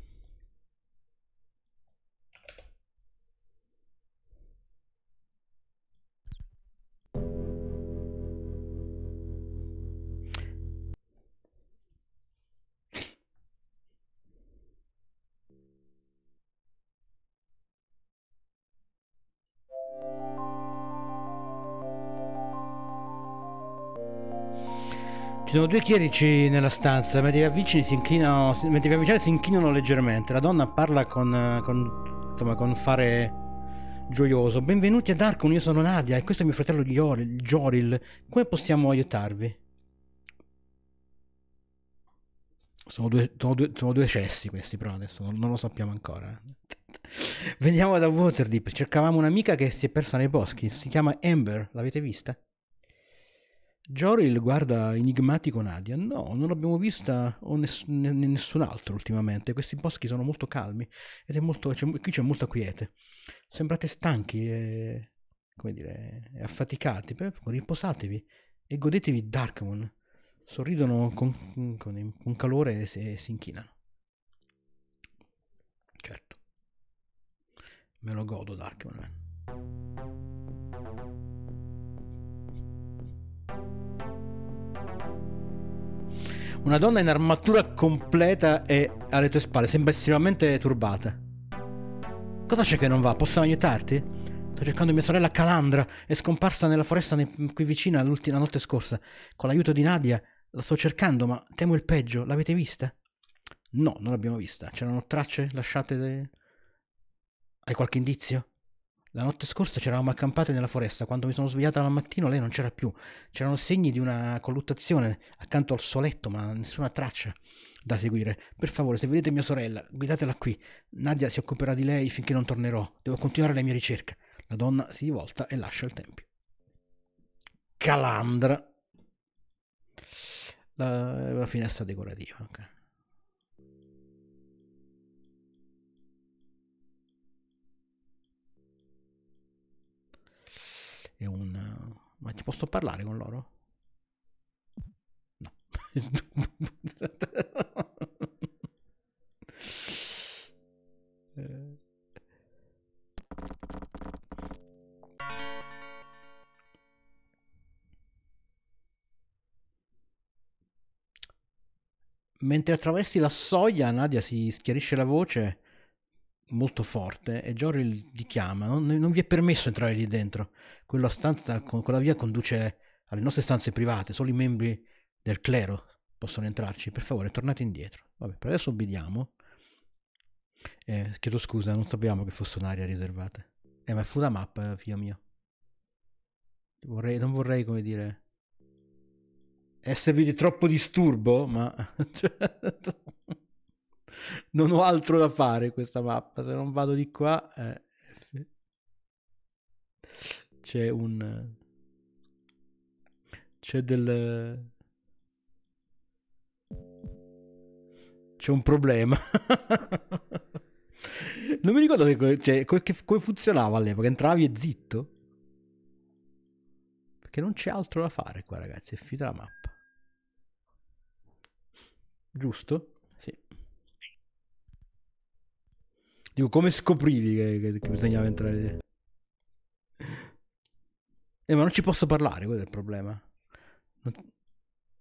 sono due chierici nella stanza, mentre ti avvicini si inchinano, mentre ti avvicini si inchinano leggermente. La donna parla con, eh, con, insomma, con fare gioioso. Benvenuti ad Arcon, io sono Nadia e questo è mio fratello Joril. Joril. Come possiamo aiutarvi? Sono due, sono, due, sono due, cessi questi, però adesso non, non lo sappiamo ancora. Veniamo da Waterdeep, cercavamo un'amica che si è persa nei boschi, si chiama Amber, l'avete vista? Joril guarda enigmatico Nadia. No, non l'abbiamo vista o ness- nessun altro ultimamente. Questi boschi sono molto calmi ed è molto, c'è, qui c'è molta quiete. Sembrate stanchi e, come dire, affaticati. Però riposatevi e godetevi Darkmoon. Sorridono con, con, con calore e se, si inchinano. Certo. Me lo godo Darkmoon. Una donna in armatura completa è alle tue spalle sembra estremamente turbata. Cosa c'è che non va? Possiamo aiutarti? Sto cercando mia sorella Calandra, è scomparsa nella foresta qui vicina la notte scorsa. Con l'aiuto di Nadia la sto cercando, ma temo il peggio. L'avete vista? No, non l'abbiamo vista. C'erano tracce lasciate... Dai... Hai qualche indizio? La notte scorsa c'eravamo accampate nella foresta, quando mi sono svegliata la mattina lei non c'era più. C'erano segni di una colluttazione accanto al suo letto, ma nessuna traccia da seguire. Per favore, se vedete mia sorella, guidatela qui. Nadia si occuperà di lei finché non tornerò. Devo continuare la mia ricerca. La donna si rivolta e lascia il tempio. Calandra. La, la finestra decorativa. ok. Ma ti posso parlare con loro? No. Eh. Mentre attraversi la soglia, Nadia si schiarisce la voce molto forte e Joril li chiama, non, non, vi è permesso entrare lì dentro, quella, stanza, quella via conduce alle nostre stanze private, solo i membri del clero possono entrarci, per favore tornate indietro. Vabbè, per adesso obbediamo. Eh, chiedo scusa, non sapevamo che fosse un'area riservata. Eh, ma fu la mappa, eh, figlio mio. Vorrei, non vorrei, come dire, esservi di troppo disturbo, ma... Cioè, non ho altro da fare questa mappa. Se non vado di qua, eh, c'è un. C'è del. C'è un problema. non mi ricordo che, cioè, che, come funzionava all'epoca. Entravi e zitto. Perché non c'è altro da fare qua, ragazzi. È finita la mappa. Giusto? Dico, come scoprivi che, che, che bisognava entrare? Eh, ma non ci posso parlare, quello è il problema. Non,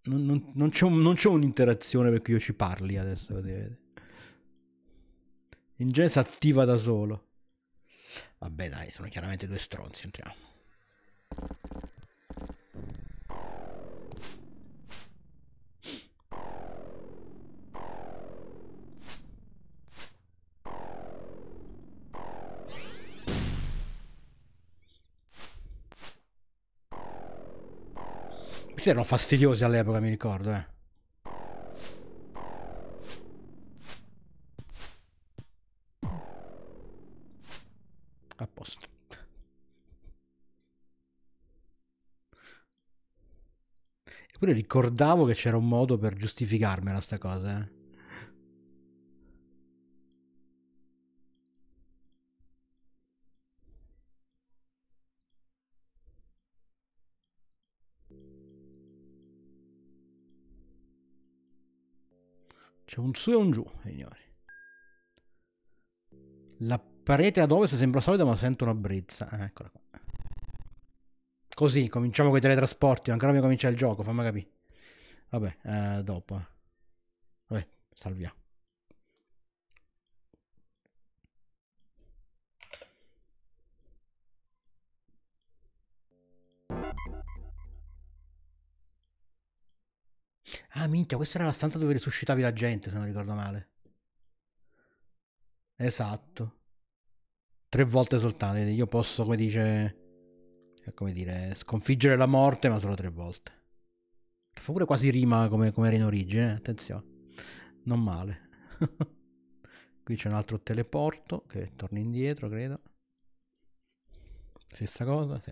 non, non, non c'è, un, un'interazione per cui io ci parli adesso. In genere si attiva da solo. Vabbè, dai, sono chiaramente due stronzi. Entriamo. erano fastidiosi all'epoca, mi ricordo, eh. A posto. Eppure ricordavo che c'era un modo per giustificarmela sta cosa, eh. C'è un su e un giù, signori. La parete ad ovest sembra solida ma sento una brezza. Eh, eccola qua. Così, cominciamo con i teletrasporti. Ancora mi comincia il gioco, fammi capire. Vabbè, eh, dopo. Eh. Vabbè, salviamo. Ah, minchia, questa era la stanza dove risuscitavi la gente, se non ricordo male. Esatto. Tre volte soltanto. Io posso, come dice... Eh, come dire, sconfiggere la morte, ma solo tre volte. Che fa pure quasi rima come, come era in origine, eh, attenzione. Non male. Qui c'è un altro teleporto che torna indietro, credo. Stessa cosa, sì.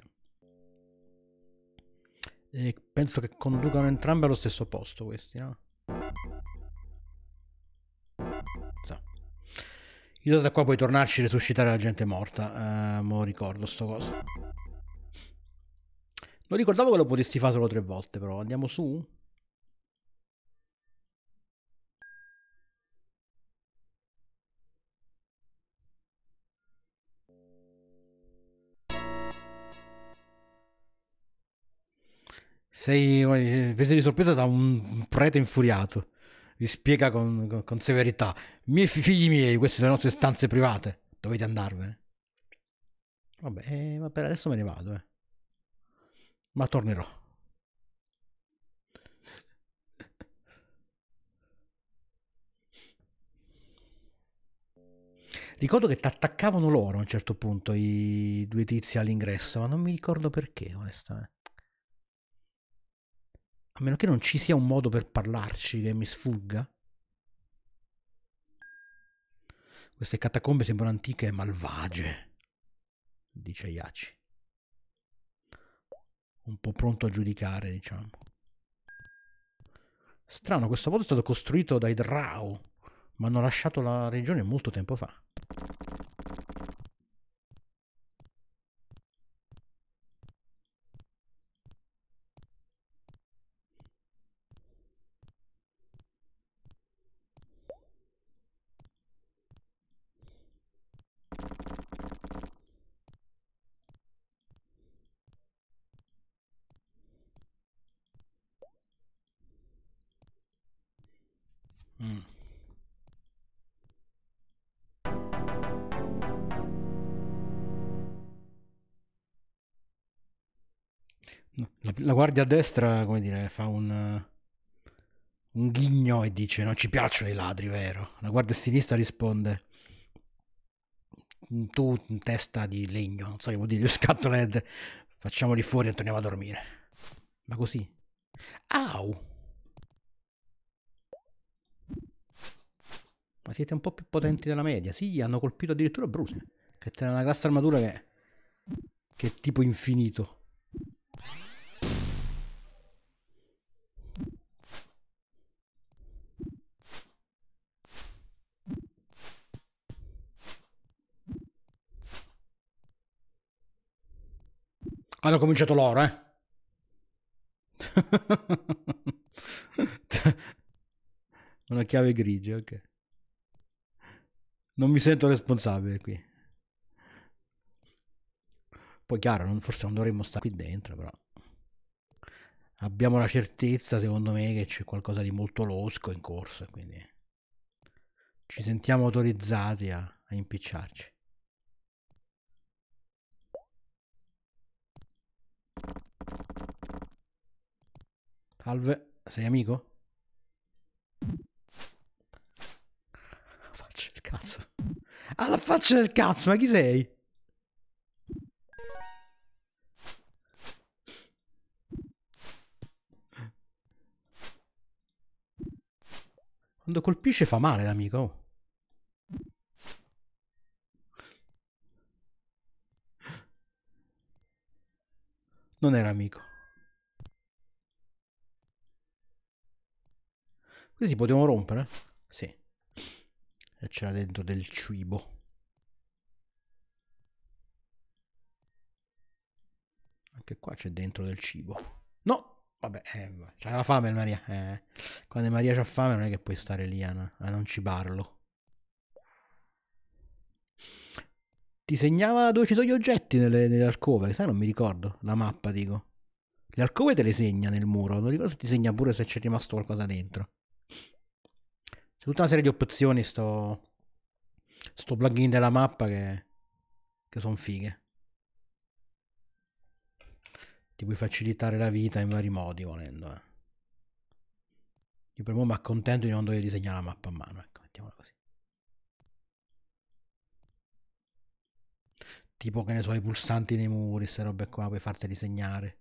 E penso che conducano entrambi allo stesso posto questi, no? So. Io da qua puoi tornarci e resuscitare la gente morta. Uh, mo ricordo sto coso. Non ricordavo che lo potessi fare solo tre volte, però. Andiamo su? Sei preso di sorpresa da un prete infuriato. Vi spiega con, con, con severità: miei figli miei, queste sono le nostre stanze private. Dovete andarvene. Vabbè, eh, vabbè adesso me ne vado, eh. Ma tornerò. Ricordo che ti attaccavano loro a un certo punto, i due tizi all'ingresso, ma non mi ricordo perché, onestamente. A meno che non ci sia un modo per parlarci che mi sfugga. Queste catacombe sembrano antiche e malvagie, dice Iaci. Un po' pronto a giudicare, diciamo. Strano, questo posto è stato costruito dai Drau, ma hanno lasciato la regione molto tempo fa. Mm. La, la, guardia a destra, come dire, fa un, un ghigno e dice non ci piacciono i ladri, vero? La guardia a sinistra risponde tu in testa di legno, non so che vuol dire, scatto LED, facciamoli fuori e torniamo a dormire. Ma così. Au! Ma siete un po' più potenti della media. Sì, hanno colpito addirittura Bruce, che è una classe armatura che, che è tipo infinito. Hanno cominciato loro, eh. Una chiave grigia, ok. Non mi sento responsabile qui. Poi chiaro, non, forse non dovremmo stare qui dentro, però. Abbiamo la certezza, secondo me, che c'è qualcosa di molto losco in corso, quindi ci sentiamo autorizzati a, a impicciarci. Salve, sei amico? Alla faccia del cazzo. Alla faccia del cazzo, ma chi sei? Quando colpisce fa male l'amico. Oh. non era amico. Questi potevamo rompere? Sì. E c'era dentro del cibo. Anche qua c'è dentro del cibo. No! Vabbè, eh, c'ha la fame Maria. Eh. Quando Maria c'ha fame non è che puoi stare lì a, a non cibarlo. Ti segnava dove ci sono gli oggetti nelle, nelle alcove, sai, non mi ricordo la mappa, dico. Le alcove te le segna nel muro, non ricordo se ti segna pure se c'è rimasto qualcosa dentro. C'è tutta una serie di opzioni sto, sto plugin della mappa che, che sono fighe. Ti puoi facilitare la vita in vari modi volendo. Eh. Io per me mi accontento di non dover disegnare la mappa a mano, ecco, mettiamola così. Tipo che ne so, i pulsanti nei muri, queste robe qua, puoi farti disegnare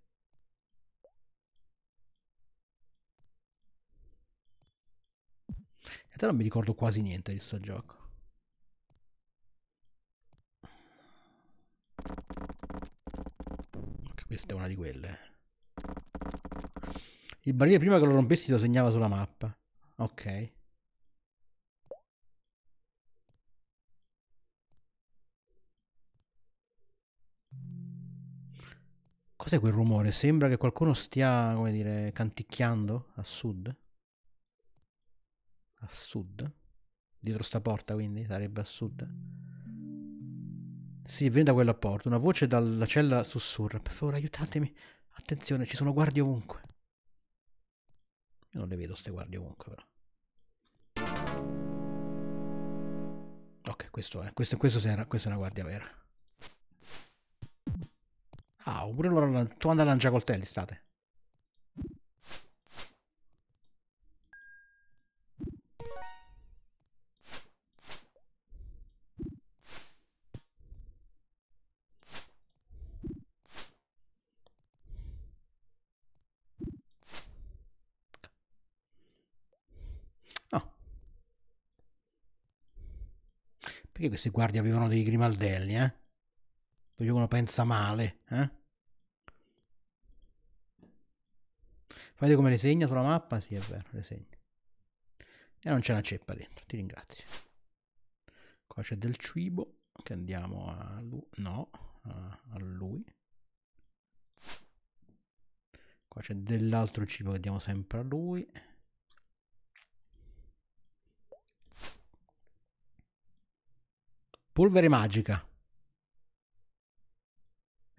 In realtà non mi ricordo quasi niente di sto gioco. Anche questa è una di quelle. Eh. Il barile prima che lo rompessi lo segnava sulla mappa. Ok. Cos'è quel rumore? Sembra che qualcuno stia, come dire, canticchiando a sud. A sud? Dietro sta porta, quindi sarebbe a sud. Sì, viene da quella porta. Una voce dalla cella sussurra. Per favore, aiutatemi. Attenzione, ci sono guardie ovunque. Io non le vedo queste guardie ovunque, però. Ok, questo è. Questo, questo, era, questa è una guardia vera. Ah, oppure loro tu anda a lanciare coltelli, state. Ah. perché questi guardie avevano dei grimaldelli, eh? Perché uno pensa male, eh? Fate come segna sulla mappa? Sì, è vero, segna. E non c'è una ceppa dentro, ti ringrazio. Qua c'è del cibo che andiamo a lui. No, a lui. Qua c'è dell'altro cibo che diamo sempre a lui. Polvere magica.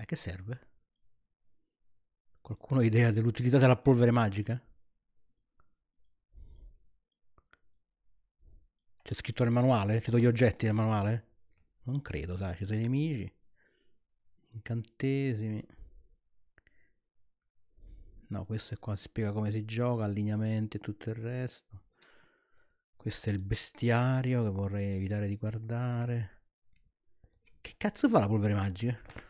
A eh, che serve? Qualcuno ha idea dell'utilità della polvere magica? C'è scritto nel manuale? Ci sono gli oggetti nel manuale? Non credo, dai, ci sono i nemici. Incantesimi. No, questo è qua, spiega come si gioca, allineamenti e tutto il resto. Questo è il bestiario che vorrei evitare di guardare. Che cazzo fa la polvere magica?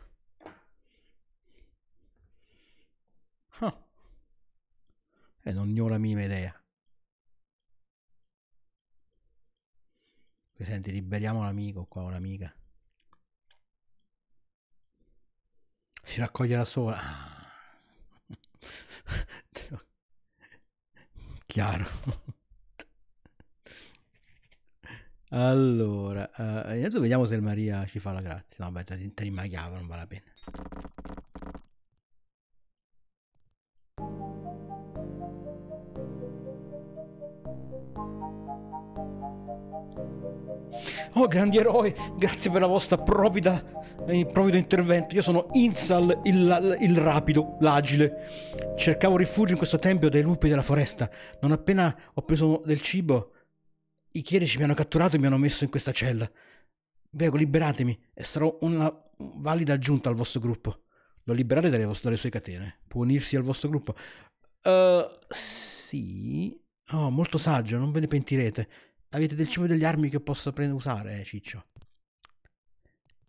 e non ne ho la minima idea. senti, liberiamo l'amico qua o l'amica. Si raccoglie da sola. Chiaro. Allora, eh, adesso vediamo se il Maria ci fa la grazia. No, beh, te, te rimaghiava, non vale la pena. Oh, grandi eroi, grazie per la vostra provvida, eh, provvido intervento. Io sono Insal, il, il rapido, l'agile. Cercavo rifugio in questo tempio dai lupi della foresta. Non appena ho preso del cibo, i chierici mi hanno catturato e mi hanno messo in questa cella. Prego, liberatemi e sarò una valida aggiunta al vostro gruppo. Lo liberate dalle, vostre, dalle sue catene. Può unirsi al vostro gruppo. Uh, sì. Oh, molto saggio, non ve ne pentirete avete del cibo e delle armi che posso pre- usare, eh, Ciccio.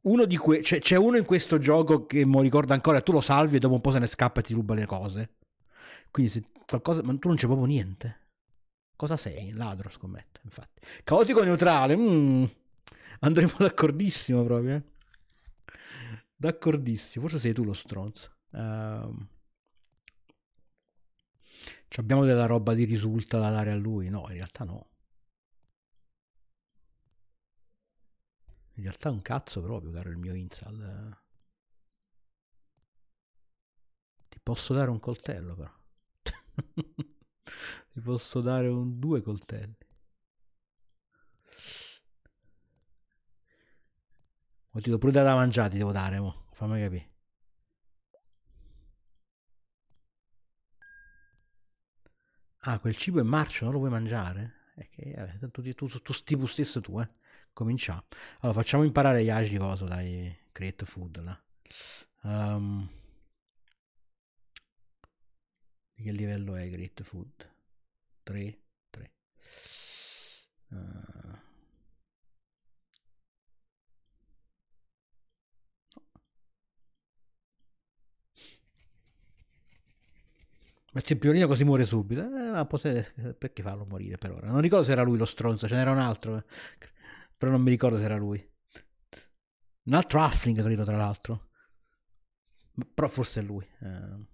Uno di que- c'è, cioè, c'è uno in questo gioco che mi ricorda ancora, tu lo salvi e dopo un po' se ne scappa e ti ruba le cose. Quindi se qualcosa... Ma tu non c'è proprio niente. Cosa sei? Ladro, scommetto, infatti. Caotico neutrale. Mm. Andremo d'accordissimo proprio. Eh? D'accordissimo. Forse sei tu lo stronzo. Um. Abbiamo della roba di risulta da dare a lui? No, in realtà no. In realtà è un cazzo proprio, caro il mio Insal. Ti posso dare un coltello però. Ti posso dare un, due coltelli. Ma ti do pure da mangiare, ti devo dare, mo. Fammi capire. Ah, quel cibo è marcio, non lo puoi mangiare? È eh, che, eh, tu, tu, tu, tu stipu stesso tu, eh cominciamo. Allora, facciamo imparare gli agi cosa, dai, create food là. Um, che livello è create food? 3 3 uh, Metti il pionino così muore subito. Eh, ma potete, perché farlo morire per ora? Non ricordo se era lui lo stronzo, ce n'era un altro. Eh però non mi ricordo se era lui. Un altro Huffling, credo, tra l'altro. Però forse è lui. Ehm.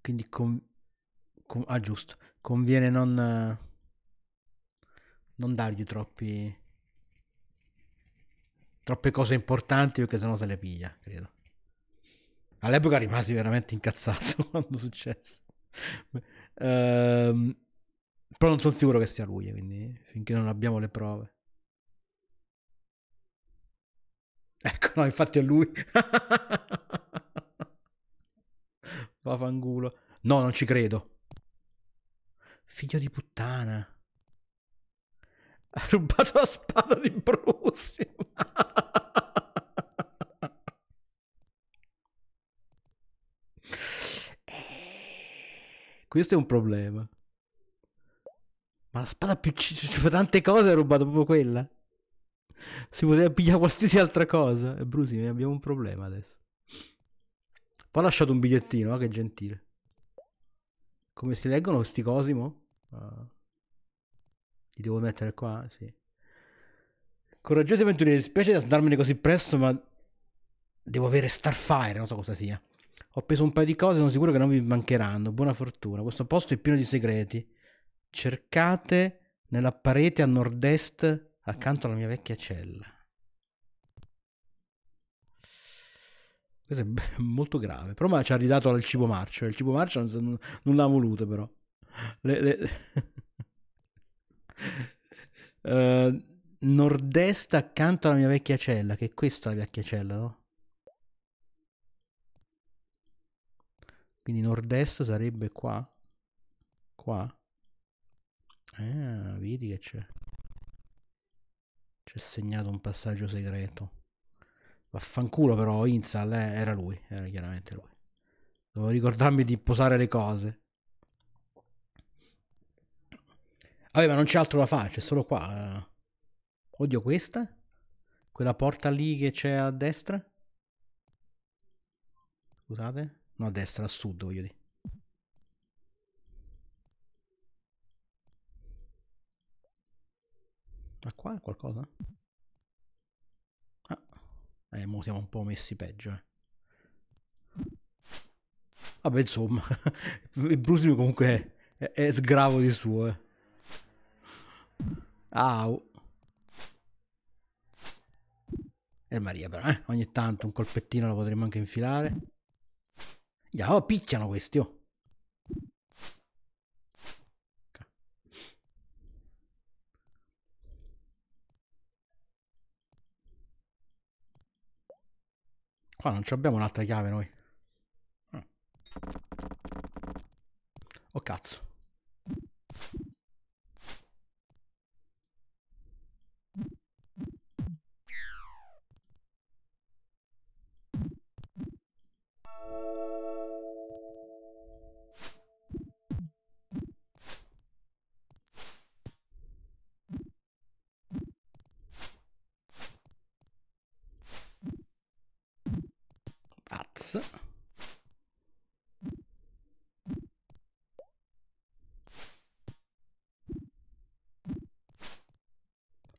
Quindi... Con... Con... Ah, giusto. Conviene non... Non dargli troppi... Troppe cose importanti perché sennò se le piglia, credo. All'epoca rimasi veramente incazzato quando successe. ehm... Però non sono sicuro che sia lui, quindi finché non abbiamo le prove. Ecco, no, infatti è lui. Vaffanculo. No, non ci credo. Figlio di puttana. Ha rubato la spada di Bruce. Eh, questo è un problema. Ma la spada più... ci fa tante cose, ha rubato proprio quella. Si poteva pigliare qualsiasi altra cosa. E eh, Brusi, abbiamo un problema adesso. Poi ha lasciato un bigliettino, eh, che gentile. Come si leggono questi cosimo? Uh, ah. li devo mettere qua? Sì. Coraggiosi avventurieri, specie di andarmene così presto, ma devo avere Starfire, non so cosa sia. Ho preso un paio di cose, sono sicuro che non mi mancheranno. Buona fortuna. Questo posto è pieno di segreti cercate nella parete a nord-est accanto alla mia vecchia cella. Questo è molto grave. Però ma ci ha ridato al cibo marcio. Il cibo marcio non, non l'ha voluto però. Le, le... uh, nord-est accanto alla mia vecchia cella, che è questa la vecchia cella, no? Quindi nord-est sarebbe qua. Qua. Ah, vedi che c'è. C'è segnato un passaggio segreto. Vaffanculo però, Insal, eh, era lui, era chiaramente lui. Devo ricordarmi di posare le cose. Vabbè, ma non c'è altro da fare, c'è solo qua. Eh. Oddio, questa? Quella porta lì che c'è a destra? Scusate? No, a destra, a sud, voglio dire. Ma qua è qualcosa? Ah. Eh, mo siamo un po' messi peggio, eh. Vabbè, insomma, il brusimo comunque è, è, sgravo di suo, eh. Au. E eh, Maria però, eh. Ogni tanto un colpettino lo potremmo anche infilare. Yeah, oh, picchiano questi, oh. Qua non abbiamo un'altra chiave noi. Ah. Oh cazzo. Guts.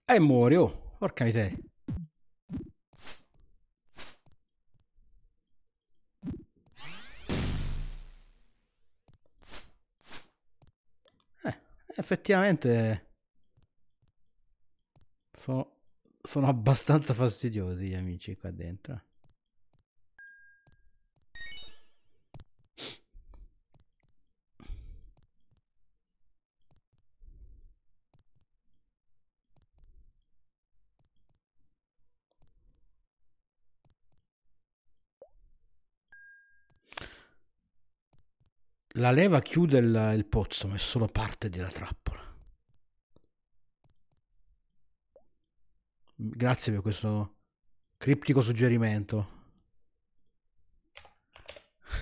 E muori, oh, porca miseria. Eh, effettivamente sono, sono abbastanza fastidiosi gli amici qua dentro. la leva chiude il, il pozzo, ma è solo parte della trappola. Mm, grazie per questo criptico suggerimento.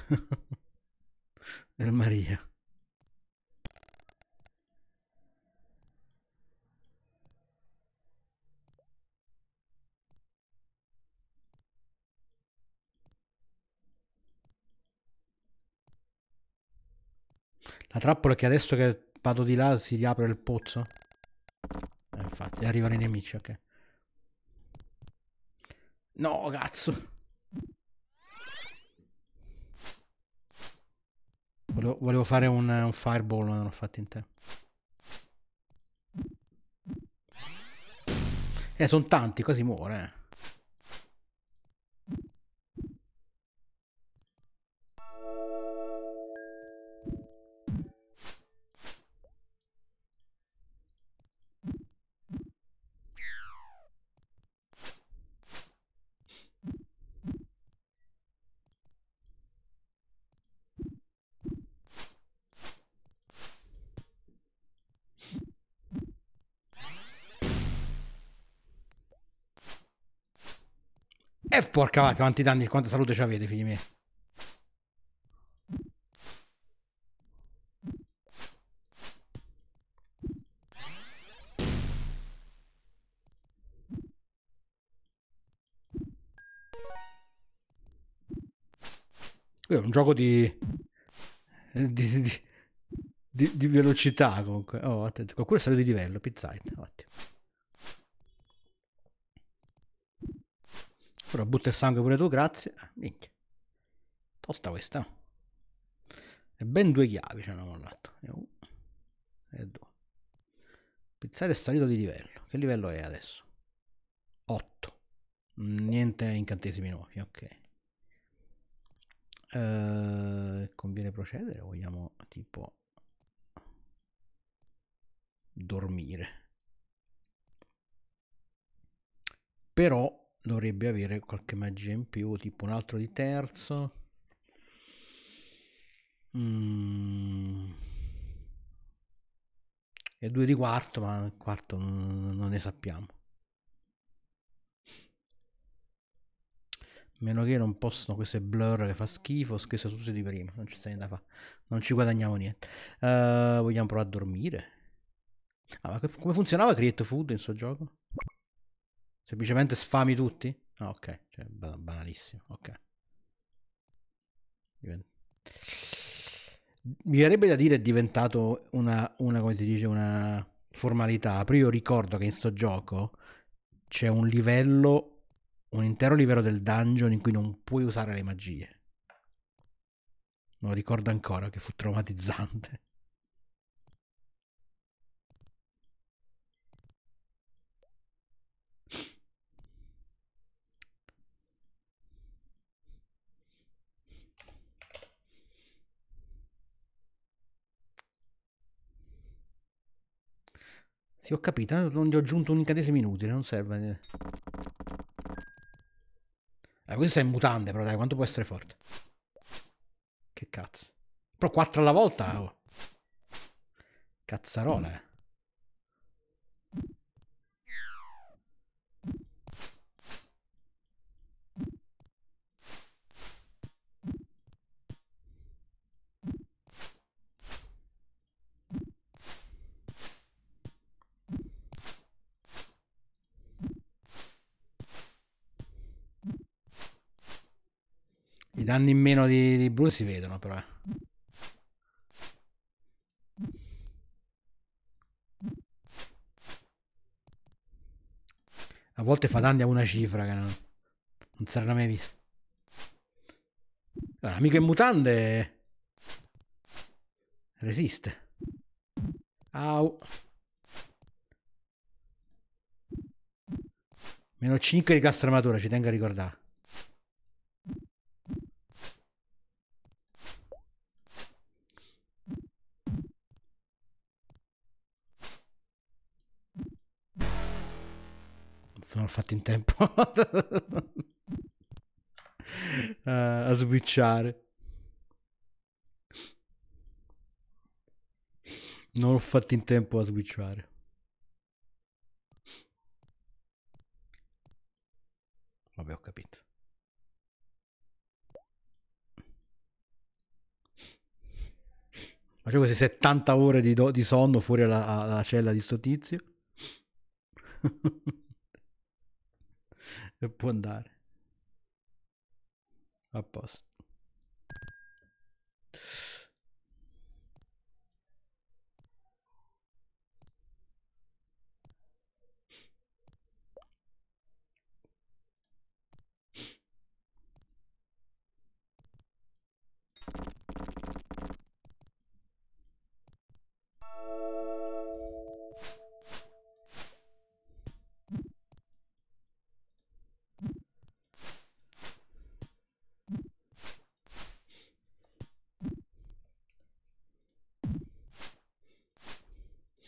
El Maria. La trappola è che adesso che vado di là si riapre il pozzo? Eh, infatti, arrivano i nemici, ok. No, cazzo! Volevo, volevo fare un, un fireball, ma non ho fatto in tempo. Eh, sono tanti, quasi muore. Eh. E eh, porca vacca, quanti danni, quanta salute ci avete, figli miei. Qui è un gioco di... di, di, di velocità comunque. Oh, attento, Qualcuno è salito di livello, pizzite. Ottimo. Però butta il sangue pure tu, grazie. Ah, minchia. Tosta questa. E ben due chiavi ci hanno mollato. E uno e due. Pizzare è salito di livello. Che livello è adesso? 8. Niente incantesimi nuovi, ok. Uh, conviene procedere vogliamo tipo dormire però dovrebbe avere qualche magia in più, tipo un altro di terzo. Mm. E due di quarto, ma il quarto non, ne sappiamo. Meno che non possono queste blur che fa schifo, schese tutti di prima, non ci sta da fare, non ci guadagniamo niente. Uh, vogliamo provare a dormire? Ah, ma come funzionava Create Food in questo gioco? Semplicemente sfami tutti? Ah, ok, cioè, banalissimo, ok. Mi verrebbe da dire è diventato una, una, come si dice, una formalità, però io ricordo che in sto gioco c'è un livello, un intero livello del dungeon in cui non puoi usare le magie. Me lo ricordo ancora che fu traumatizzante. Sì, ho capito, eh, non gli ho aggiunto un incantesimo inutile, non serve. Eh, eh questo è mutante, però dai, quanto può essere forte? Che cazzo. Però 4 alla volta. Oh. Cazzarola, eh. danni in meno di, di Bruno si vedono però. Eh. A volte fa danni a una cifra che non, non sarà mai vista. Allora, amico in mutande resiste. Au. Meno 5 di cassa armatura, ci tengo a ricordare. non ho fatto in tempo a switchare. Non ho fatto in tempo a switchare. Vabbè, ho capito. Faccio queste 70 ore di, do- di sonno fuori alla, alla cella di sto tizio. Eu para andar. Aposto.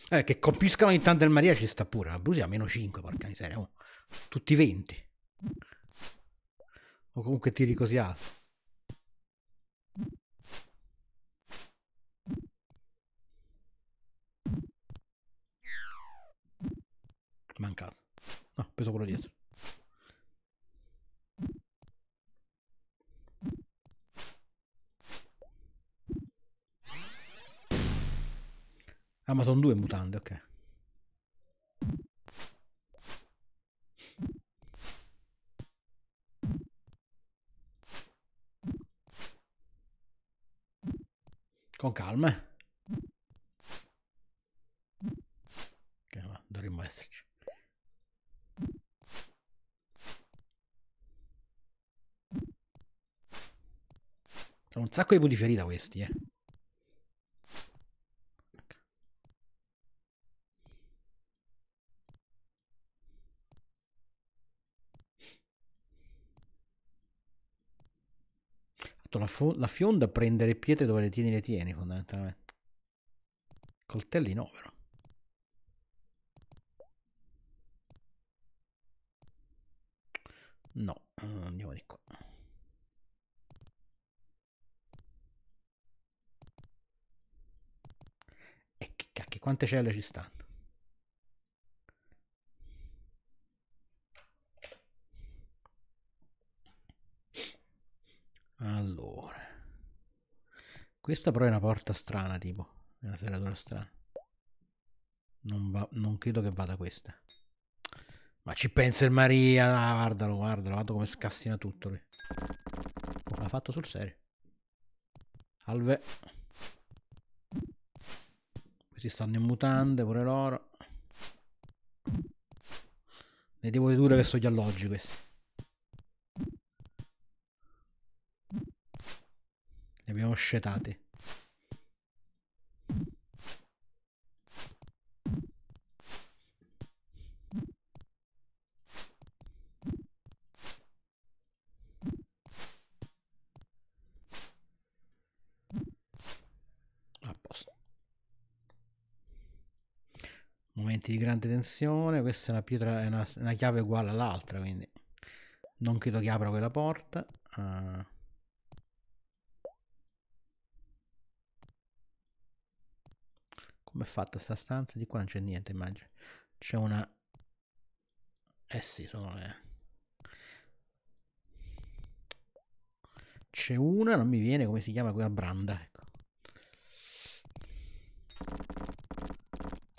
Eh, che colpiscano in il Maria ci sta pure. La Brusia a meno 5, porca miseria. Oh. Tutti 20. O comunque tiri così alto. Mancato. No, peso quello dietro. Amazon 2 mutande, ok. Con calma. Eh. Ok, va, dovremmo esserci. Sono un sacco di punti ferita questi, eh. fatto la, la fionda prendere pietre dove le tieni le tieni fondamentalmente. Coltelli no però. No, eh, andiamo di qua. E che cacchio, quante celle ci stanno? Allora. Questa però è una porta strana, tipo. È una serratura strana. Non, va, non credo che vada questa. Ma ci pensa il Maria. Ah, guardalo, guardalo. Guarda come scassina tutto lui. L'ha fatto sul serio. Salve. Questi stanno in mutande pure loro. Ne devo dedurre che sono gli alloggi questi. Ne abbiamo scetate. momenti di grande tensione. Questa è una pietra, è una, una chiave uguale all'altra, quindi non credo che apra quella porta. Uh. come è fatta sta stanza? Di qua non c'è niente, immagino. C'è una... Eh sì, sono le... C'è una, non mi viene come si chiama quella branda, ecco.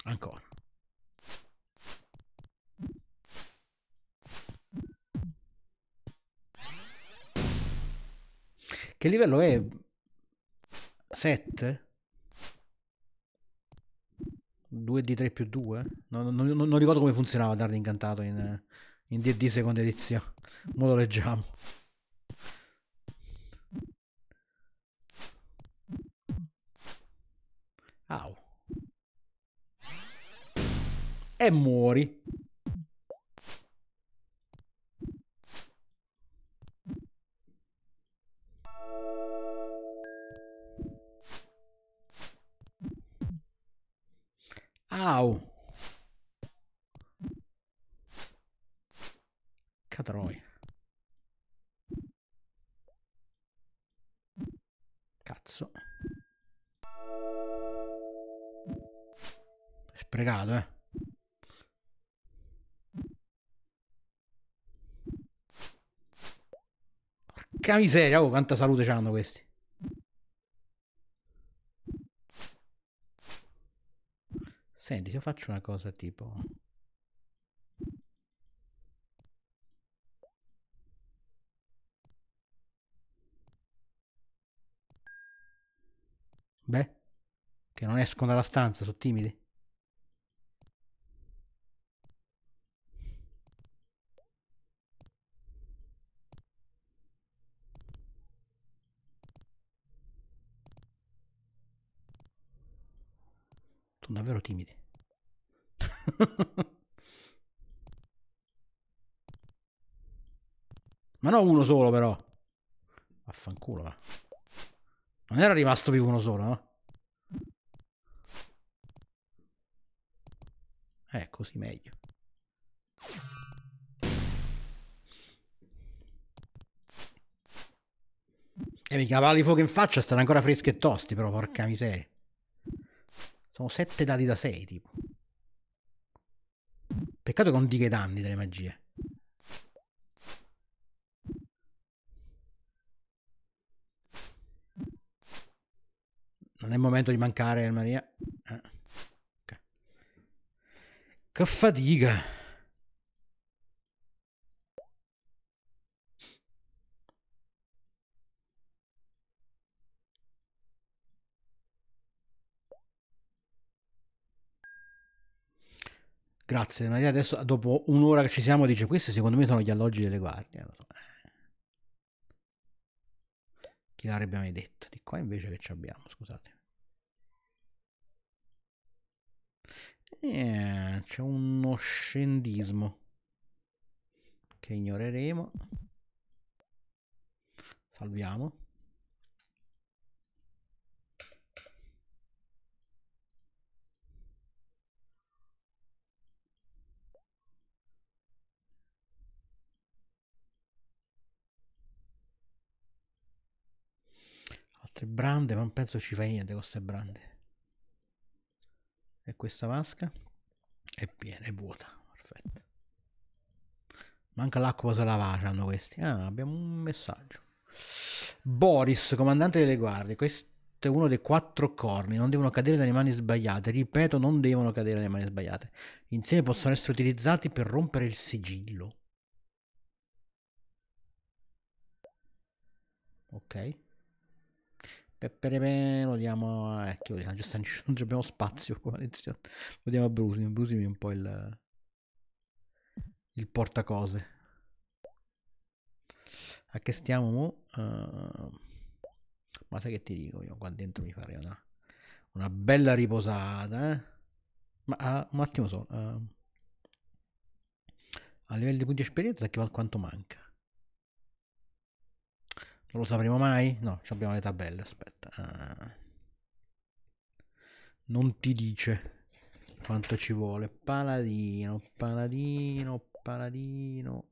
Ancora. Che livello è? 7? 2 d 3 più 2? Non, non, non ricordo come funzionava Dardo Incantato in, in DD seconda edizione. Ora lo leggiamo. Au. E muori. Au! Cadroi. Cazzo. Sprecato, eh. Porca miseria, oh, quanta salute c'hanno questi. Senti, se faccio una cosa tipo... Beh, che non escono dalla stanza, sono timidi. davvero timidi. Ma no uno solo però. Vaffanculo va. Non era rimasto vivo uno solo, no? Eh, così meglio. E eh, i cavalli fuoco in faccia, stanno ancora freschi e tosti, però, porca miseria. Sono sette dadi da sei, tipo. Peccato che non dica i danni delle magie. Non è il momento di mancare, Maria. Eh. Okay. Che fatica. Grazie Maria, adesso dopo un'ora che ci siamo dice questi secondo me sono gli alloggi delle guardie. Chi l'avrebbe mai detto? Di qua invece che ci abbiamo, scusate. Eh, c'è uno scendismo che ignoreremo. Salviamo. altre brande ma non penso ci fai niente con queste brande e questa vasca è piena è vuota perfetto manca l'acqua se lavare hanno questi ah, abbiamo un messaggio Boris comandante delle guardie questo è uno dei quattro corni non devono cadere dalle mani sbagliate ripeto non devono cadere dalle mani sbagliate insieme possono essere utilizzati per rompere il sigillo ok Peperepè lo diamo a... Eh, che lo diamo? Giusto, non abbiamo spazio qua Lo diamo a Brusim. Brusim è un po' il... Il portacose. A che stiamo mo? Uh, ma sai che ti dico io? Qua dentro mi farei una... Una bella riposata, eh? Ma uh, un attimo solo. Uh, a livello di punti esperienza che quanto manca? Non lo sapremo mai? No, abbiamo le tabelle, aspetta. Ah. Non ti dice quanto ci vuole. Paladino, paladino, paladino.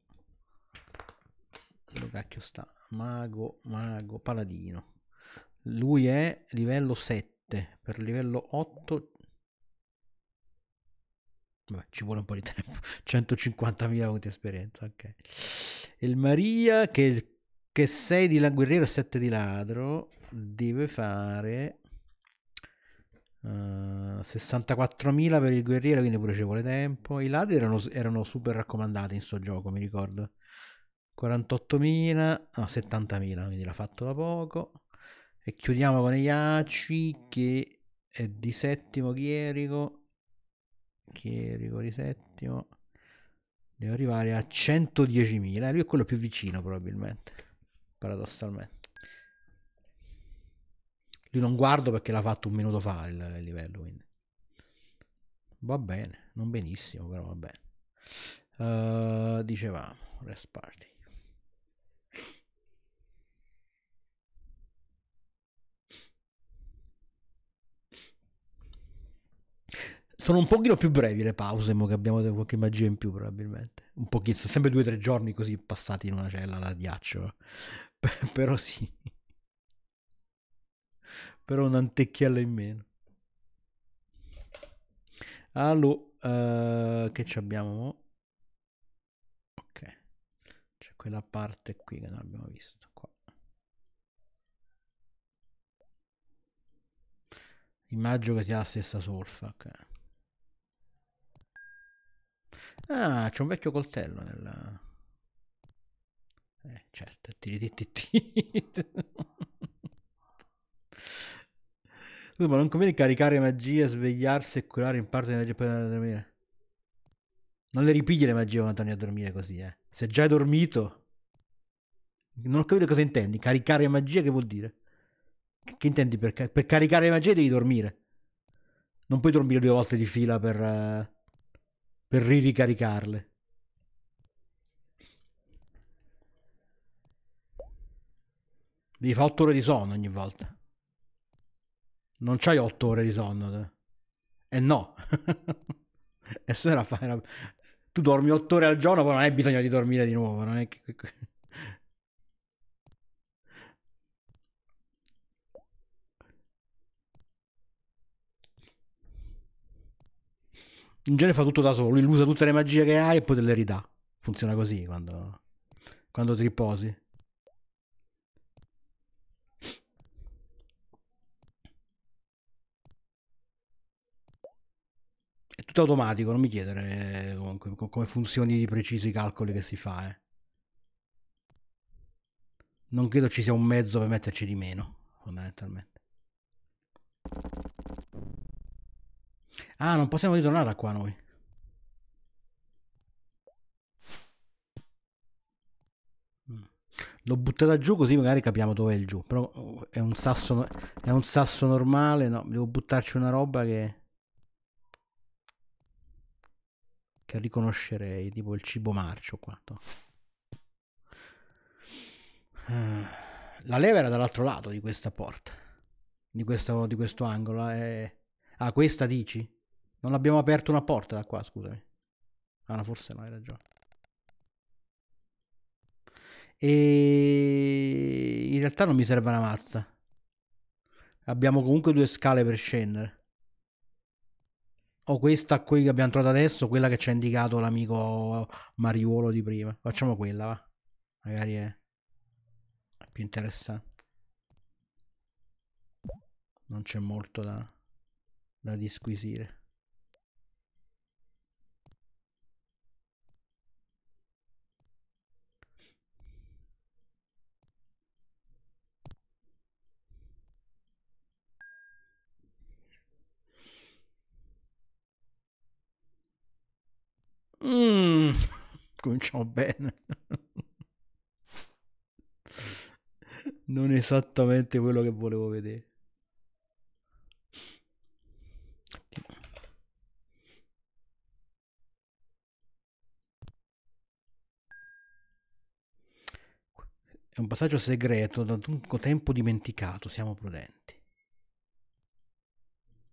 Dove cacchio sta? Mago, mago, paladino. Lui è livello 7, per livello 8 Vabbè, ci vuole un po' di tempo. 150.000 punti esperienza, ok. Il Maria che è il che 6 di la guerriera e 7 di ladro deve fare uh, eh, 64.000 per il guerriero quindi pure ci vuole tempo i ladri erano, erano super raccomandati in sto gioco mi ricordo 48.000 no 70.000 quindi l'ha fatto da poco e chiudiamo con gli Iaci che è di settimo Chierico Chierico di settimo deve arrivare a 110.000 eh, lui è quello più vicino probabilmente paradossalmente. Lui non guardo perché l'ha fatto un minuto fa il, il livello, quindi. Va bene, non benissimo, però va bene. Uh, eh, dicevamo, rest party. sono un pochino più brevi le pause, mo che abbiamo qualche magia in più probabilmente. Un pochino, sono sempre due o tre giorni così passati in una cella da ghiaccio però sì. però un'antecchiella in meno. Allora, uh, eh, che abbiamo? Ok. C'è quella parte qui che non abbiamo visto qua. Immagino che sia la stessa solfa. Okay. Ah, c'è un vecchio coltello nella... Eh, certo, tiritittit. Scusa, ma non conviene caricare magie, svegliarsi e curare in parte le magie per andare a dormire? Non le ripigli le magie quando torni a dormire così, eh. Se già hai dormito... Non ho capito cosa intendi. Caricare magia che vuol dire? Che, intendi per, per caricare magia devi dormire. Non puoi dormire due volte di fila per... Uh, per riricaricarle. Devi fare 8 ore di sonno ogni volta. Non c'hai 8 ore di sonno. Te. E eh no. e se era fai... Tu dormi 8 ore al giorno, poi non hai bisogno di dormire di nuovo. Non è che... In genere fa tutto da solo, lui usa tutte le magie che ha e poi te le ridà. Funziona così quando, quando ti riposi. tutto automatico, non mi chiedere eh, comunque come funzioni di preciso i calcoli che si fa. Eh. Non credo ci sia un mezzo per metterci di meno, fondamentalmente. Ah, non possiamo ritornare da qua noi. Mm. L'ho buttata giù così magari capiamo dove è il giù. Però oh, è un sasso, è un sasso normale, no? Devo buttarci una roba che... che riconoscerei, tipo il cibo marcio qua. Eh, la leva era dall'altro lato di questa porta, di questo, di questo angolo. È... Eh. Ah, questa dici? Non abbiamo aperto una porta da qua, scusami. Ah, no, forse no, hai ragione. E in realtà non mi serve una mazza. Abbiamo comunque due scale per scendere o questa qui che abbiamo trovato adesso, quella che ci ha indicato l'amico Mariuolo di prima. Facciamo quella, va. Magari è più interessante. Non c'è molto da, da disquisire. Mm, cominciamo bene. non esattamente quello che volevo vedere. È un passaggio segreto da lungo tempo dimenticato, siamo prudenti.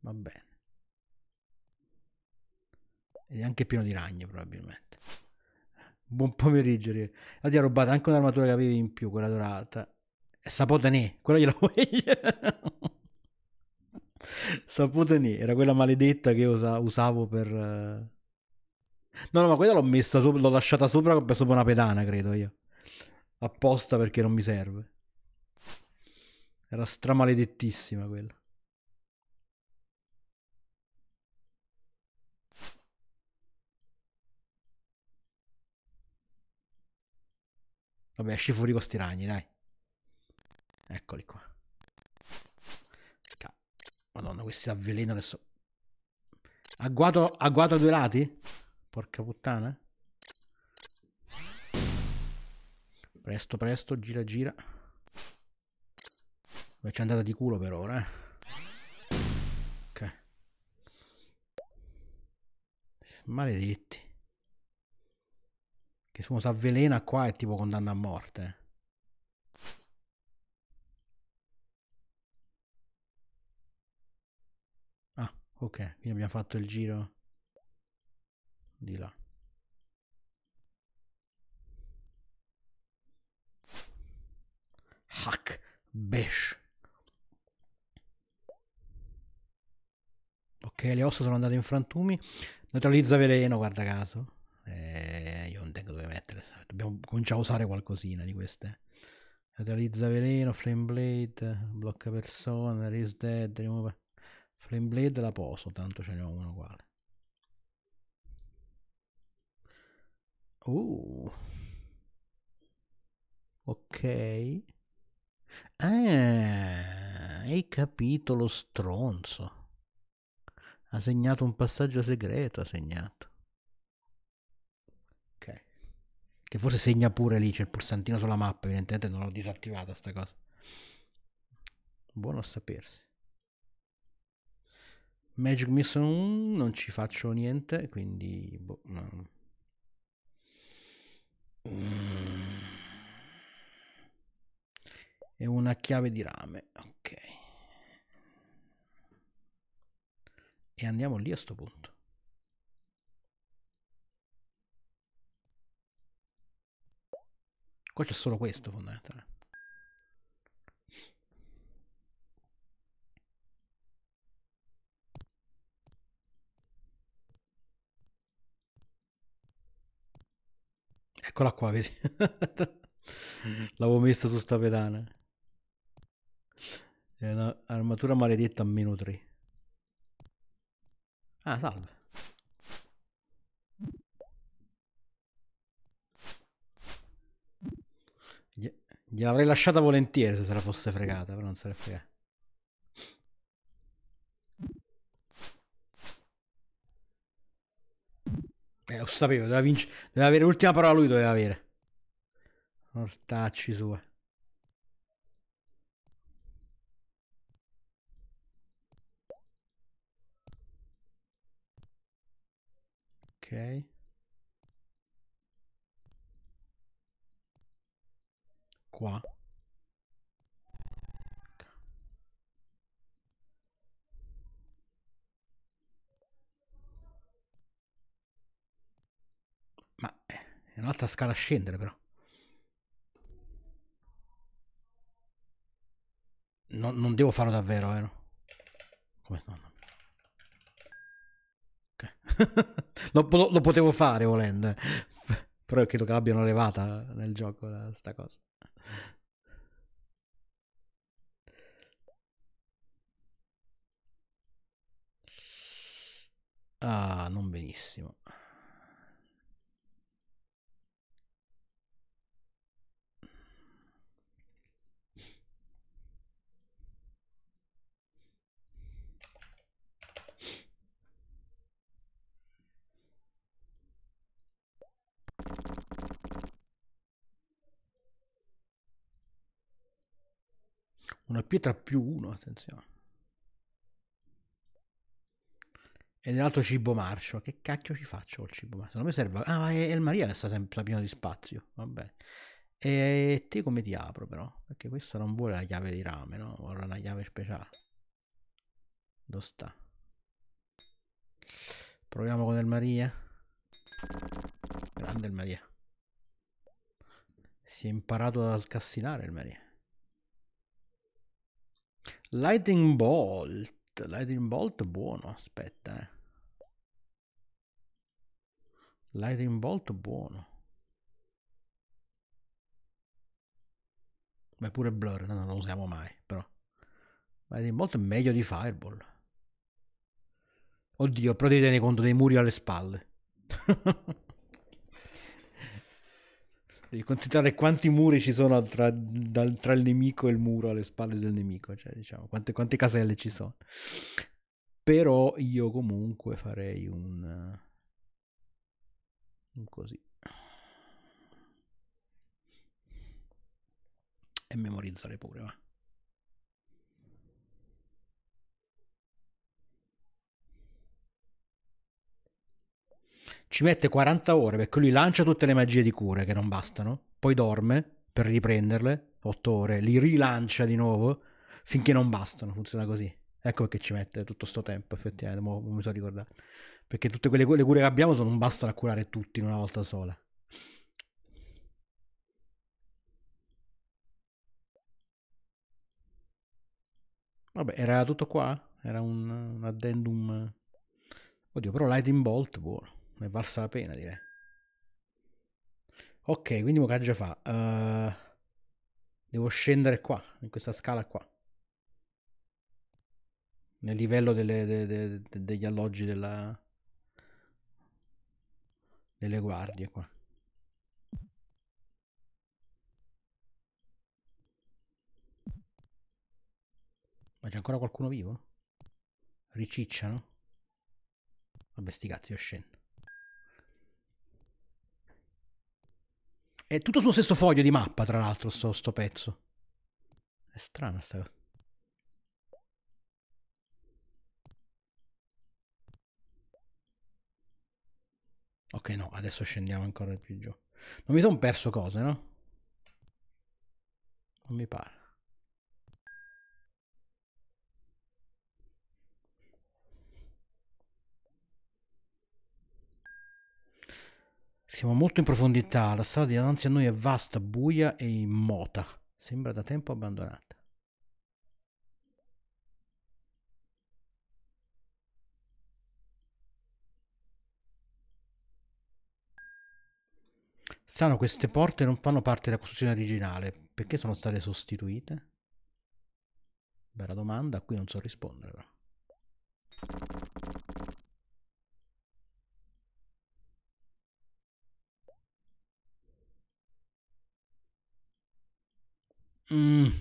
Va bene. E anche pieno di ragno probabilmente. Buon pomeriggio. La ah, ti ha rubato anche un'armatura che avevi in più, quella dorata. E Sapotanè, quella gliela vuoi? Sapotanè, era quella maledetta che io usavo per... Eh. No, no, ma quella l'ho messa sopra, l'ho lasciata sopra, sopra una pedana, credo io. Apposta perché non mi serve. Era stramaledettissima quella. Vabbè, esci fuori con sti ragni, dai. Eccoli qua. Madonna, questi avvelenano adesso. Agguato, agguato a due lati? Porca puttana. Presto, presto, gira, gira. Beh, c'è andata di culo per ora, eh. Ok. Maledetti. Che se uno si avvelena qua è tipo condanna a morte. Ah, ok, quindi abbiamo fatto il giro di là. Hack Besh. Ok, le ossa sono andate in frantumi. Neutralizza veleno, guarda caso. Eh, io non tengo dove mettere. Dobbiamo cominciare a usare qualcosina di queste. Realizza veleno, flame blade, blocca persona, raise dead, remove... Flame blade la poso, tanto ce n'è uno uguale. Uh. Ok. Ah, hai capito lo stronzo. Ha segnato un passaggio segreto, ha segnato. Che forse segna pure lì, c'è il pulsantino sulla mappa, evidentemente non l'ho disattivata sta cosa. Buono a sapersi. Magic Mission non ci faccio niente, quindi... Boh, no. E mm. una chiave di rame, ok. E andiamo lì a sto punto. Qua c'è solo questo fondamentale. Eccola qua, vedi? Mm-hmm. L'avevo messa su sta pedana. È un'armatura maledetta a meno 3. Ah, salve. Gliel'avrei lasciata volentieri se se la fosse fregata, però non se l'è fregata. Eh, lo sapevo, doveva vincere. Doveva avere l'ultima parola lui doveva avere. Mortacci sua. Ok. qua. Ma eh, è un'altra scala a scendere però. No, non devo farlo davvero, vero? Come no? no. Okay. lo, lo, lo, potevo fare volendo, eh. però credo che l'abbiano levata nel gioco sta cosa. Ah, non benissimo. you Una pietra più uno, attenzione. E nell'altro cibo marcio. Che cacchio ci faccio col cibo marcio? Non mi serve... Ah, è, è il Maria che sta sempre pieno di spazio. Vabbè. E te come ti apro però? Perché questa non vuole la chiave di rame, no? Vorrà una chiave speciale. Dove sta? Proviamo con il Maria. Grande il Maria. Si è imparato a scassinare il Maria. Lightning Bolt. Lightning Bolt buono, aspetta. Eh. Lightning Bolt buono. Beh, pure Blur, no, non lo usiamo mai, però. Lightning Bolt è meglio di Fireball. Oddio, però devi tenere conto dei muri alle spalle. Devi considerare quanti muri ci sono tra, dal, tra, il nemico e il muro alle spalle del nemico, cioè diciamo quante, quante caselle ci sono. Però io comunque farei un, un così. E memorizzare pure, va. Ci mette 40 ore perché lui lancia tutte le magie di cure che non bastano, poi dorme per riprenderle, 8 ore, li rilancia di nuovo finché non bastano, funziona così. Ecco perché ci mette tutto questo tempo, effettivamente, mo, mi so ricordare. Perché tutte quelle le cure che abbiamo non bastano a curare tutti in una volta sola. Vabbè, era tutto qua? Era un, un addendum... Oddio, però Lightning Bolt, buono è valsa la pena, direi. Ok, quindi mo già fa. Uh, devo scendere qua, in questa scala qua. Nel livello delle, de, de, de, degli alloggi della... delle guardie qua. Ma c'è ancora qualcuno vivo? Ricicciano? Vabbè sti cazzi, io scendo. È tutto sullo stesso foglio di mappa, tra l'altro, sto, sto pezzo. È strana sta cosa. Ok, no, adesso scendiamo ancora più giù. Non mi sono perso cose, no? Non mi pare. Siamo molto in profondità, la strada dinanzi a noi è vasta, buia e immota. Sembra da tempo abbandonata. Sano, queste porte non fanno parte della costruzione originale. Perché sono state sostituite? Bella domanda, a cui non so rispondere. Mm.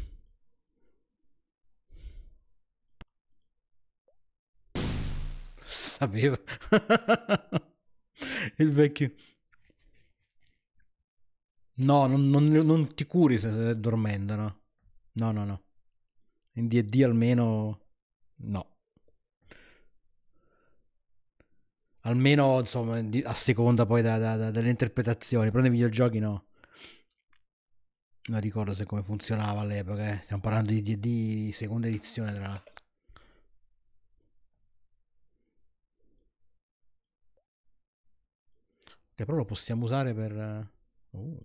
Sapevo. Il vecchio. No, non, non, non, ti curi se stai dormendo, no? No, no, no. In D&D almeno... No. Almeno, insomma, a seconda poi da, da, da, delle interpretazioni, però nei videogiochi no non ricordo se come funzionava all'epoca, eh. stiamo parlando di DD seconda edizione tra l'altro. Che però lo possiamo usare per, uh,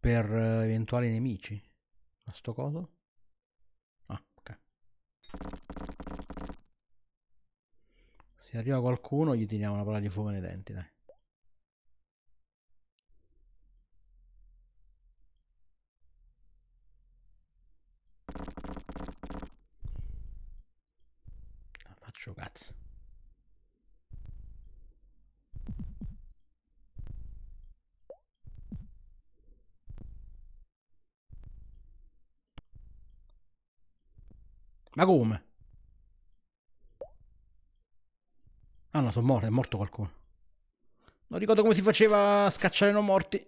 per eh, eventuali nemici. Ma sto coso? Ah, ok. Se arriva qualcuno gli tiriamo una palla di fuoco nei denti, dai. La faccio cazzo. Ma come? Ah no, sono morto, è morto qualcuno. Non ricordo come si faceva a scacciare non morti.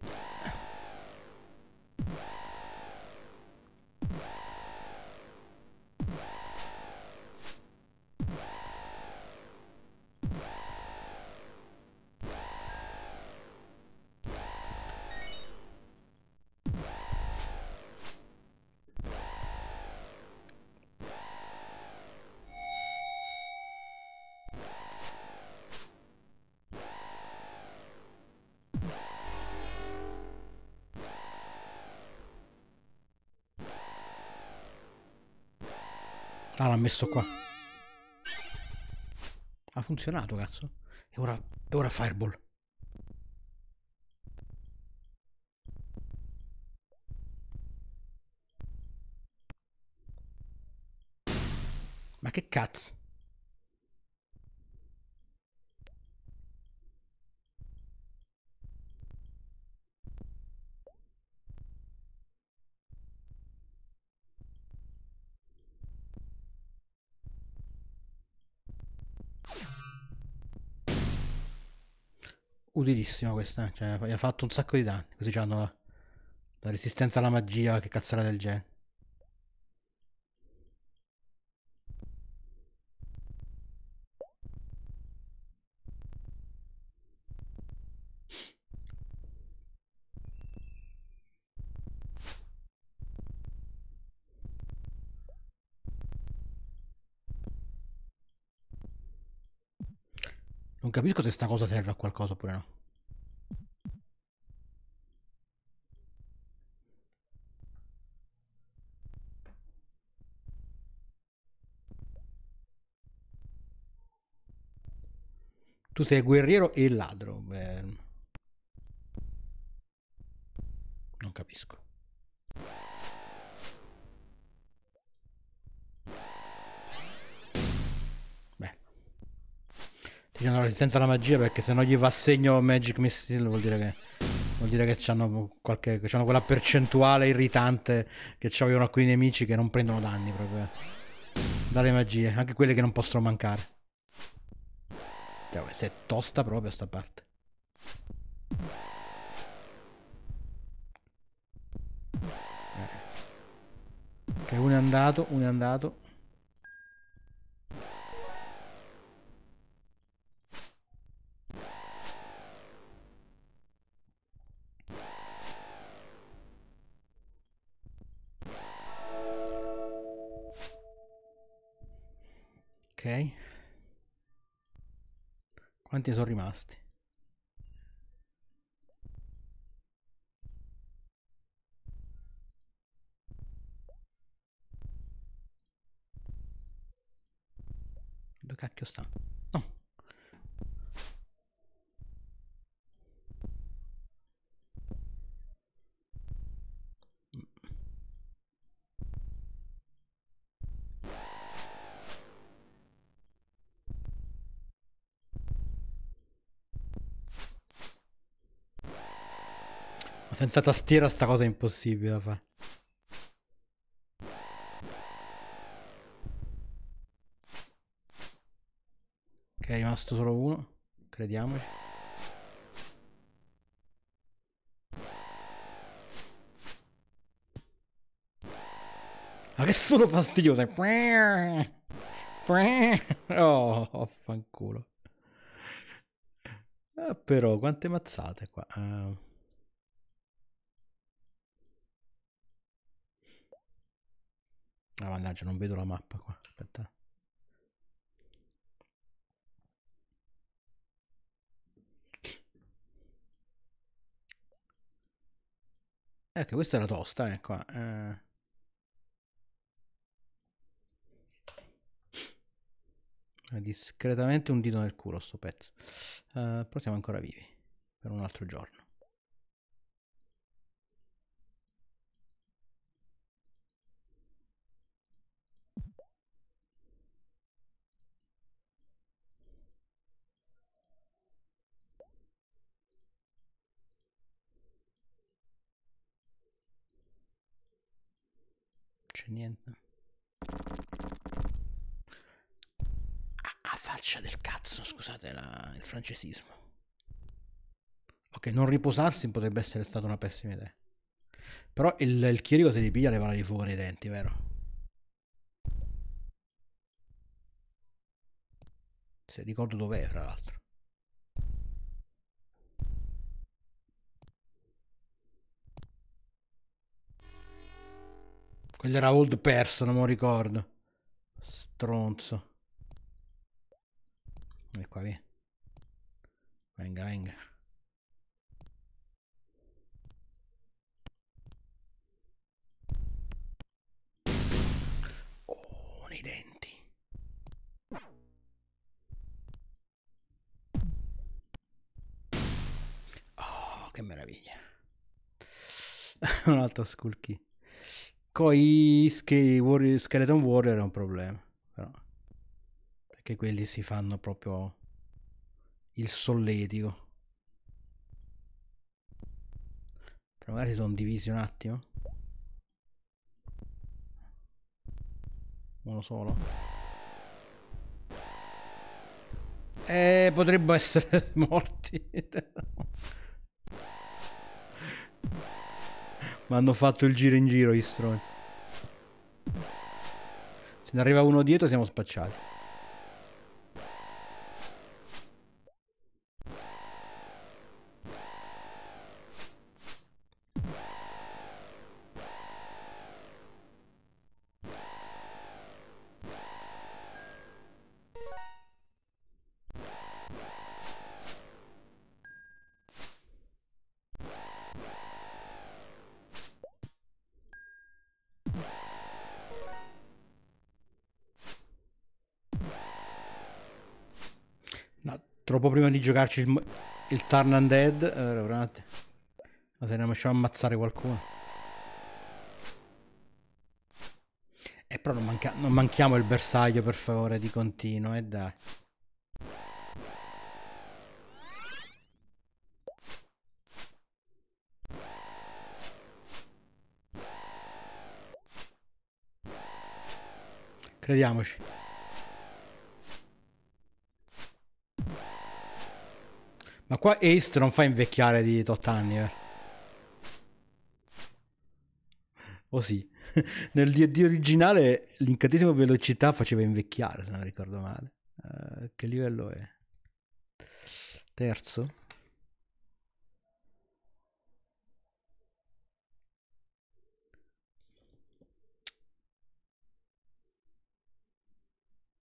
l'ha messo qua? Ha funzionato, cazzo. E ora, e ora Fireball. Ma che cazzo? utilissima questa, eh. cioè, gli ha fatto un sacco di danni, così hanno la, la, resistenza alla magia, che cazzara del genere. Non capisco se sta cosa serve a qualcosa oppure no. Tu sei guerriero e ladro. Beh. Non capisco. Ti danno resistenza alla magia perché se non gli va segno Magic Missile vuol dire che... Vuol dire che c'hanno quella percentuale irritante che avevano alcuni nemici che non prendono danni proprio. Eh, dalle magie, anche quelle che non possono mancare. Cioè, questa è tosta proprio sta parte. Eh. Ok, uno è andato, uno è andato. Quanti sono rimasti? Dove cacchio sta? Senza tastiera sta cosa è impossibile da fare. Ok, è rimasto solo uno. Crediamoci. Ma che sono fastidioso! Oh, affanculo. ah, eh, però, quante mazzate qua. Uh. Ah, mannaggia, non vedo la mappa qua. Aspetta. Ecco, questa è la tosta, eh, qua. Eh. discretamente un dito nel culo sto pezzo. Eh, però siamo ancora vivi per un altro giorno. c'è niente a, a faccia del cazzo scusate la, il francesismo ok non riposarsi potrebbe essere stata una pessima idea però il, il chirico se li piglia le parole di fuoco nei denti vero se ricordo dov'è fra l'altro Quello era old person, non ricordo. Stronzo. E qua via. Venga, venga. Oh, oh, che meraviglia. Un altro skulky. Coi Skeleton Warrior è un problema, però. Perché quelli si fanno proprio il solletico. Però magari sono divisi un attimo. Uno solo. Eh, potrebbero essere morti. Ma hanno fatto il giro in giro gli stronzi. Se ne arriva uno dietro siamo spacciati. giocarci il, il Turn Undead. Allora, un attimo. Ma se ne riusciamo a ammazzare qualcuno. E eh, però non, manca, non manchiamo il bersaglio, per favore, di continuo, e eh, dai. Crediamoci. Ma qua Ace non fa invecchiare di 8 anni, eh. O oh, sì. Nel DD originale l'incantesimo velocità faceva invecchiare, se non ricordo male. Uh, che livello è? Terzo?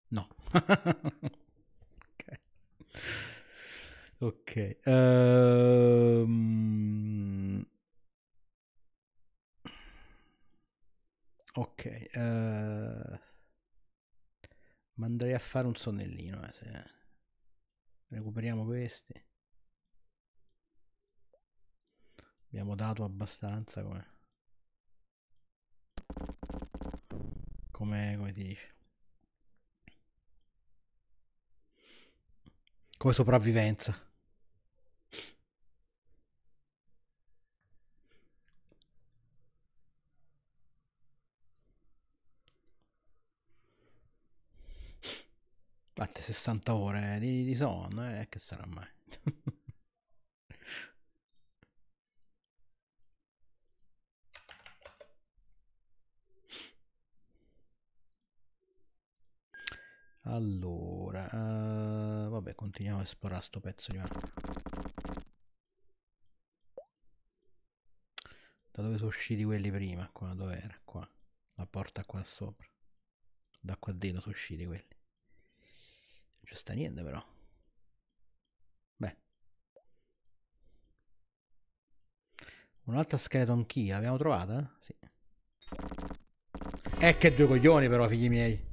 No. ok. Ok. Um... Ok. Uh... Ma a fare un sonnellino. Eh, se... Recuperiamo questi. Abbiamo dato abbastanza come... Come, come ti dice? Come sopravvivenza. Batte 60 ore di, di sonno, e eh, che sarà mai? Allora, uh, vabbè, continuiamo a esplorare sto pezzo di mappa. Da dove sono usciti quelli prima? Qua, dove era? Qua. La porta qua sopra. Da qua dentro sono usciti quelli. Non sta niente però. Beh. Un'altra skeleton key, l'abbiamo trovata? Sì. E eh, che due coglioni però, figli miei.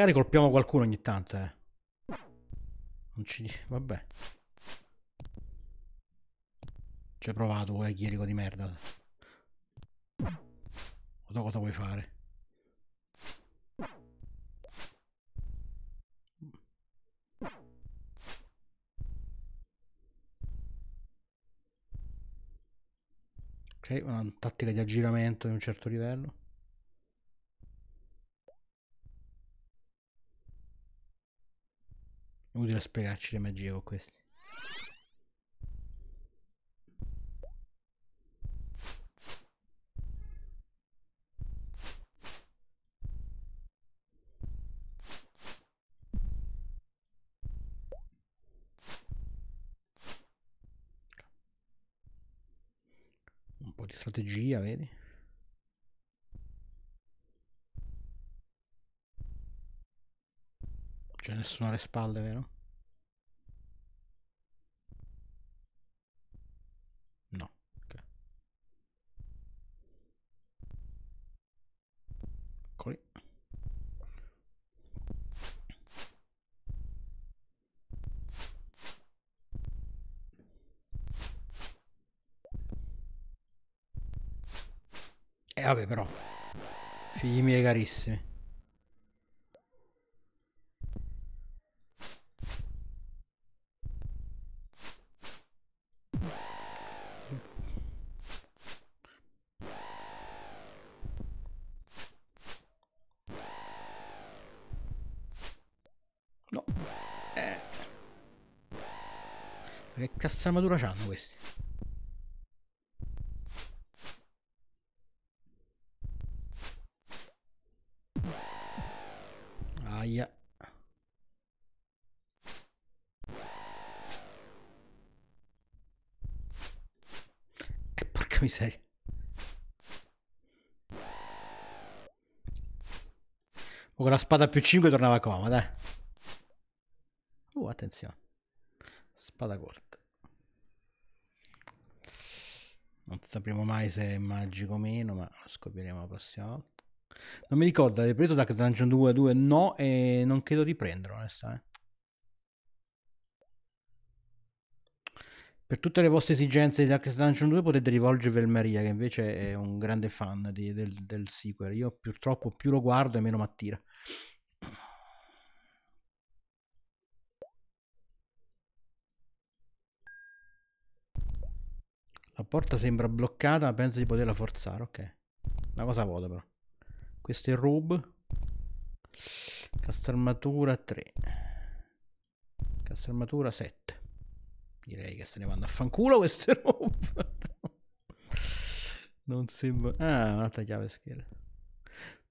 Magari colpiamo qualcuno ogni tanto, eh. Non ci... vabbè. Ci hai provato, voi, chierico di merda. O tu cosa vuoi fare. Ok, una tattica di aggiramento di un certo livello. Inutile spiegarci le magie con questi. Un po' di strategia, vedi? C'è cioè, nessuno alle spalle, vero? No. Okay. Eccoli. E eh, vabbè però, figli miei carissimi. Che cazzamatura c'hanno questi? Aia. E eh, porca miseria. O oh, con la spada più 5 tornava comoda. Eh. Uh, attenzione. Spada corta. non sapremo mai se è magico o meno, ma lo scopriremo la prossima volta. Non mi ricordo, avete preso Dark Dungeon 2 2? No, e non credo di prenderlo, onestamente. Per tutte le vostre esigenze di Dark Dungeon 2 potete rivolgervi a Maria, che invece è un grande fan di, del, del sequel. Io purtroppo più lo guardo e meno mi attira. La porta sembra bloccata, ma penso di poterla forzare, ok. Una cosa vuota però. Questo è Rub. Castarmatura 3. Castarmatura 7. Direi che se ne vanno a fanculo queste robe. non sembra... Ah, un'altra chiave scheda.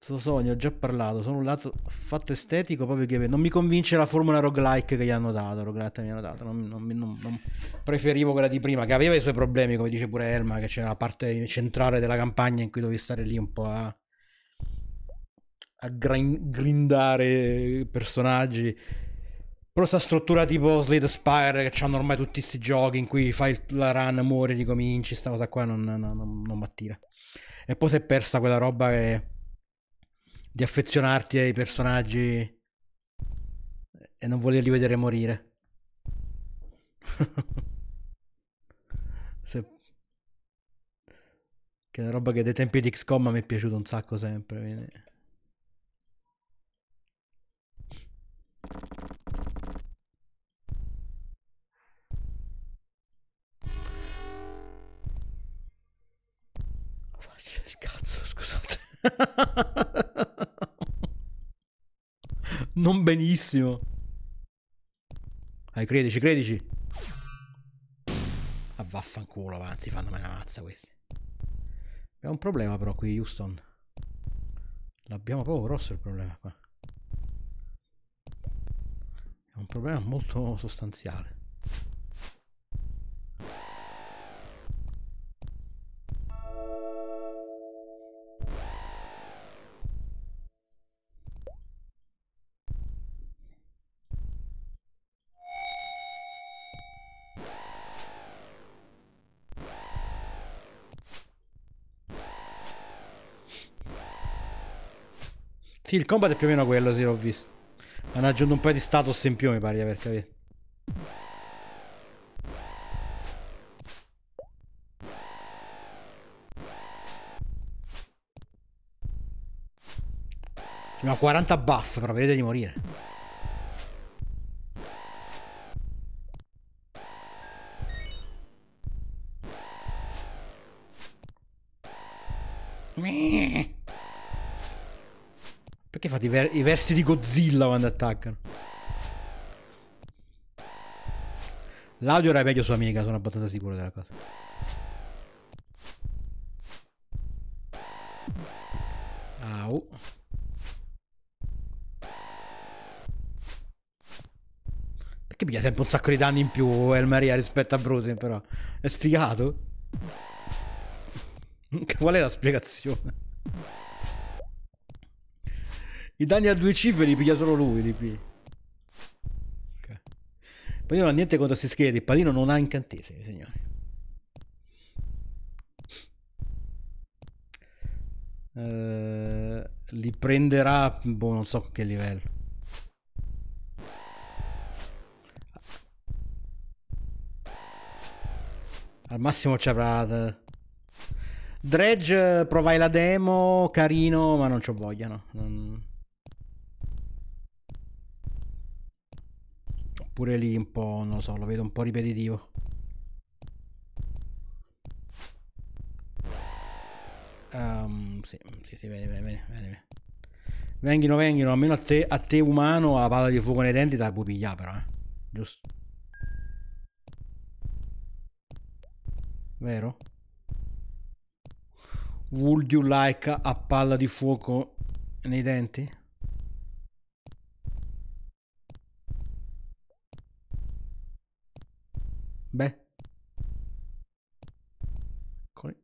Sto sogno, ho già parlato. Sono un lato fatto estetico proprio che non mi convince la formula roguelike che gli hanno dato. Roguelike gli hanno dato. Non, non, non, preferivo quella di prima, che aveva i suoi problemi, come dice pure Elma, che c'era la parte centrale della campagna in cui dovevi stare lì un po' a, a grind, grindare personaggi. Però sta struttura tipo Slade Spire che hanno ormai tutti questi giochi in cui fai la run, muori, ricominci, sta cosa qua non, mi attira. E poi si è persa quella roba che di affezionarti ai personaggi e non volerli vedere morire. Se... Che è una roba che dai tempi di XCOM mi è piaciuto un sacco sempre. Quindi... Faccio il cazzo. non benissimo. Dai, credici, credici. Ah, vaffanculo, anzi, fanno mai una mazza questi. Abbiamo un problema però qui, Houston. L'abbiamo proprio grosso il problema qua. È un problema molto sostanziale. Sì, il combat è più o meno quello, sì, l'ho visto. Hanno aggiunto un paio di status in più, mi pare, di aver capito. Ci abbiamo 40 buff, però vedete di morire. Meh. Perché fate i, i versi di Godzilla quando attaccano? L'audio era meglio su amica, sono abbastanza sicuro della cosa. Au. Perché piglia sempre un sacco di danni in più El Maria rispetto a Brosen però? È sfigato? Qual è la spiegazione? I danni a due cifre li piglia solo lui, li piglia. Okay. Palino non ha niente contro questi scheletri, Palino non ha incantesimi, signori. Uh, li prenderà, boh, non so che livello. Al massimo ci avrà... Eh, Dredge, provai la demo, carino, ma non ci vogliono. Non... pure lì un po', non lo so, lo vedo un po' ripetitivo. Um, sì, sì, sì, bene, bene, bene, bene. Venghino, venghino, almeno a te, a te umano, la palla di fuoco nei denti te la puoi pigliare però, eh. Giusto. Vero? Would you like a palla di fuoco nei denti? Beh. Eccoli.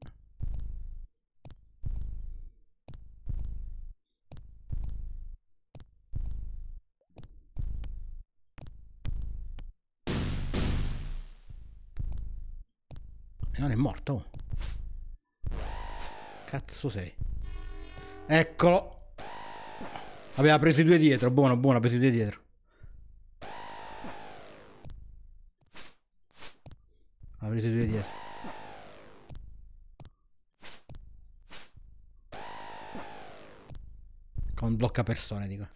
E non è morto. Cazzo sei. Eccolo. Aveva preso i due dietro. Buono, buono, ha preso i due dietro. Ha preso due dietro. Con blocca persone, dico.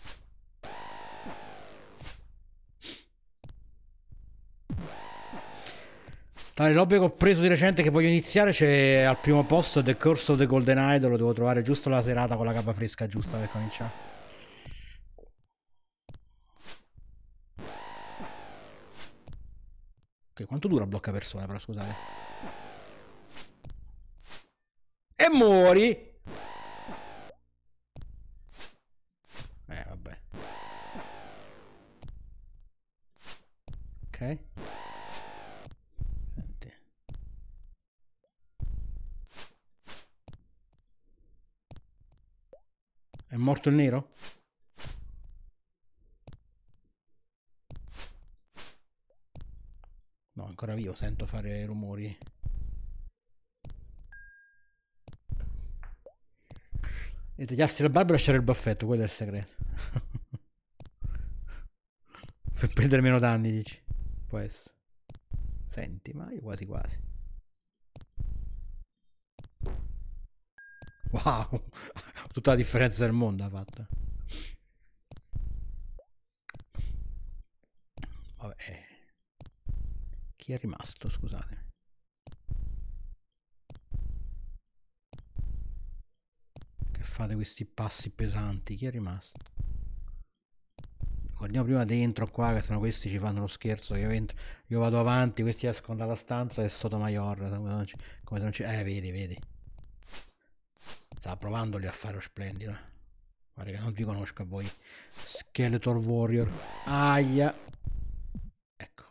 Tra le lobby che ho preso di recente che voglio iniziare c'è al primo posto The Corso of the Golden Idol, lo devo trovare giusto la serata con la capa fresca giusta per cominciare. Ok, quanto dura blocca persone, però scusate. E muori! Eh, vabbè. Ok. È morto il nero? No, ancora io sento fare rumori. E tagliarsi la barba e lasciare il baffetto, quello è il segreto. per prendere meno danni, dici. Può essere. Senti, ma io quasi quasi. Wow, tutta la differenza del mondo ha fatto. Vabbè è rimasto, scusate. Che fate questi passi pesanti, chi è rimasto? Guardiamo prima dentro qua, che sennò questi ci fanno lo scherzo, io, entro, io vado avanti, questi escono dalla stanza e Maior, come se non ci... Eh, vedi, vedi. Stava provandoli a fare lo splendido. Guarda che non vi conosco a voi. Skeletor Warrior. Aia.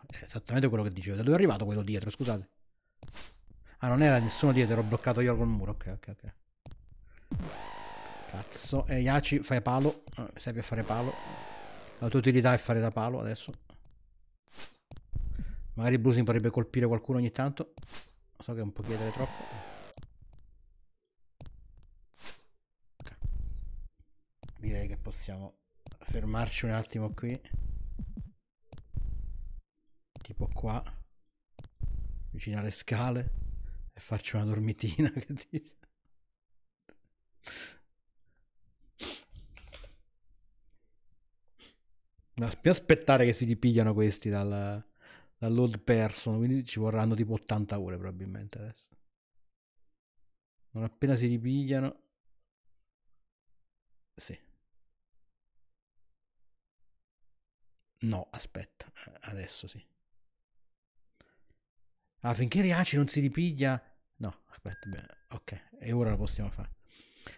È esattamente quello che dicevo. Da dove è arrivato quello dietro? Scusate. Ah, non era nessuno dietro, ho bloccato io col muro. Ok, ok, ok. Cazzo. E eh, Yachi, fai palo. Eh, serve a fare palo. La tua utilità è fare da palo adesso. Magari il Brusin potrebbe colpire qualcuno ogni tanto. So che è un po' chiedere troppo. Okay. Direi che possiamo fermarci un attimo qui tipo qua, vicino alle scale, e faccio una dormitina. Che dice? Ma più aspettare che si ripigliano questi dal, dall'old person, quindi ci vorranno tipo 80 ore probabilmente adesso. Non appena si ripigliano... Sì. No, aspetta, eh, adesso sì. Ah, finché Riaci non si ripiglia... No, aspetta, bene. ok, e ora la possiamo fare.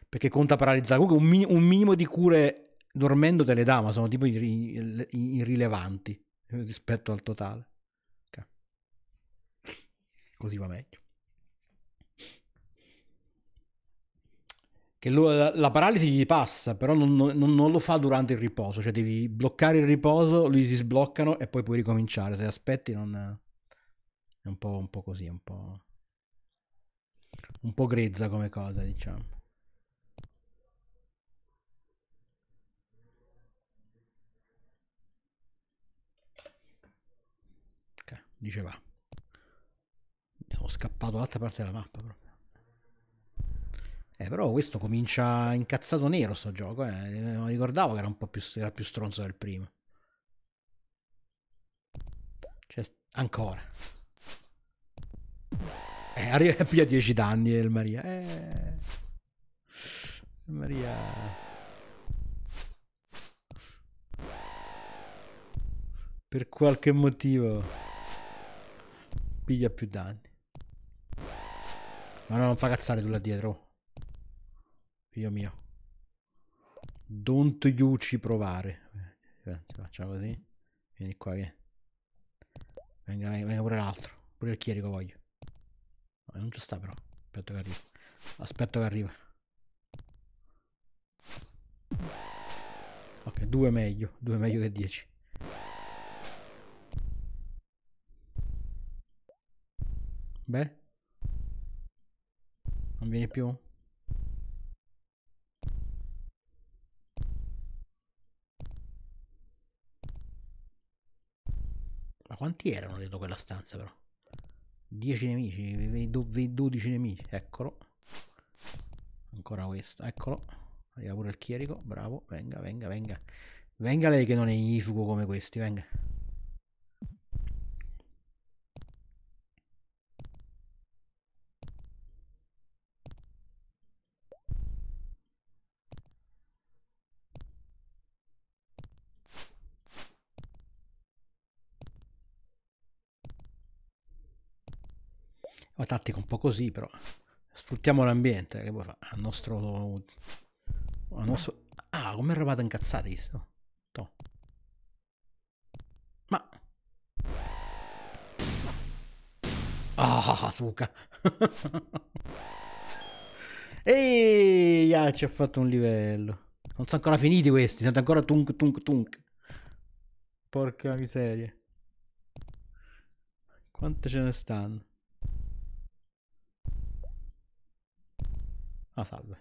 Perché conta paralizzare. Comunque un, mi- un, minimo di cure dormendo te le dà, ma sono tipo irri- irrilevanti rispetto al totale. Okay. Così va meglio. Che lo, la, paralisi gli passa, però non, non, non, lo fa durante il riposo, cioè devi bloccare il riposo, lui si sbloccano e poi puoi ricominciare, se aspetti non... È un po', un po così, un po'... Un po' grezza come cosa, diciamo. Ok, diceva. Sono scappato dall'altra parte della mappa proprio. Eh, però questo comincia incazzato nero sto gioco, eh. Non ricordavo che era un po' più, era più stronzo del primo. Cioè, ancora. Eh, arri- piglia 10 danni del eh, Maria. Eh, Maria. Per qualche motivo piglia più danni. Ma no, non fa cazzare tu là dietro. Figlio mio. Don't you ci provare. Eh, eh, facciamo così. Vieni qua, vieni. Venga, venga pure l'altro. Pure il chierico voglio. Eh, non ci sta però. Aspetto che arriva. Aspetto che arriva. Ok, due meglio. Due meglio che dieci. Beh. Non vieni più? Ma quanti erano dentro quella stanza però? 10 nemici, 12 nemici, eccolo. Ancora questo, eccolo. Arriva pure il chierico, bravo, venga, venga, venga. Venga lei che non è ignifugo come questi, venga. tattica un po' così, però sfruttiamo l'ambiente, che vuoi fare? al nostro... Al nostro... Ah, come eravate incazzati, sto? Toh. Ma... Ah, oh, fuca! Ehi, ah, ci ha fatto un livello. Non sono ancora finiti questi, sono ancora tunk tunk tunk. Porca miseria. Quante ce ne stanno? Ah, salve.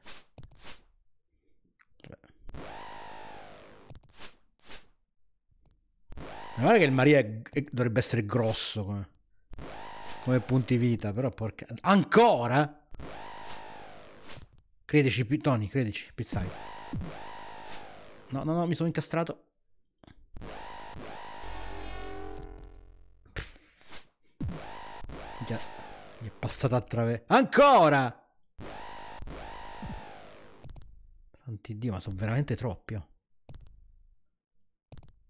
Non cioè. guarda che il Maria è, è, dovrebbe essere grosso come, come punti vita, però porca... Ancora? Credici, P- Tony, credici, pizzai. No, no, no, mi sono incastrato. Gli è passato attraverso. Ancora! Santi Dio, ma sono veramente troppi. Oh.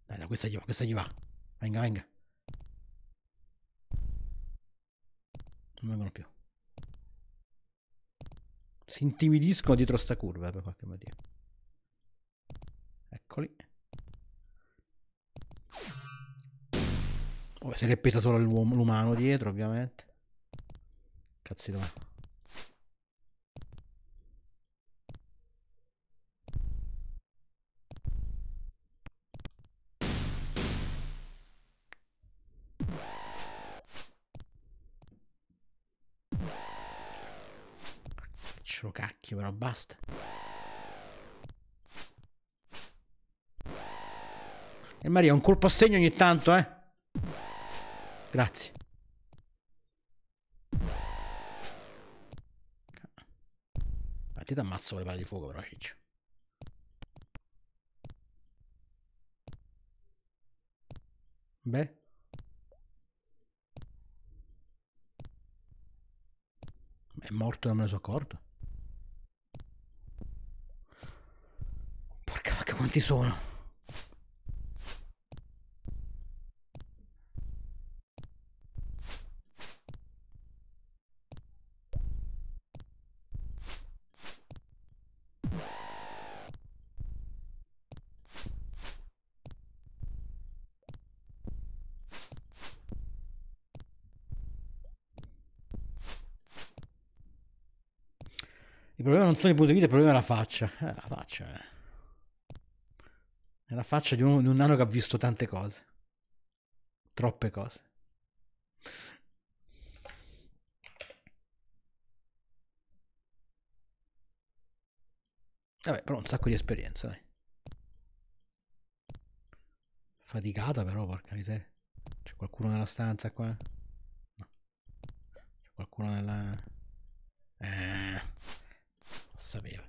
Dai, da questa gli va, questa gli va. Venga, venga. Non vengono più. Si intimidiscono dietro sta curva per qualche motivo. Eccoli. Oh, se l'è pesa solo l'umano dietro, ovviamente. Cazzi domani. Lascialo cacchio, però basta. E Maria, un colpo a segno ogni tanto, eh? Grazie. A te ti ammazzo con le palle di fuoco, però, Ciccio. Beh. È morto non me ne sono accorto. quanti sono. Il problema non sono i punti di vita, il problema è la faccia. Eh, la faccia, eh. È la faccia di un, di un nano che ha visto tante cose. Troppe cose. Vabbè, però un sacco di esperienza, dai. Faticata però, porca miseria. C'è qualcuno nella stanza qua? No. C'è qualcuno nella... Eh... Lo sapevo.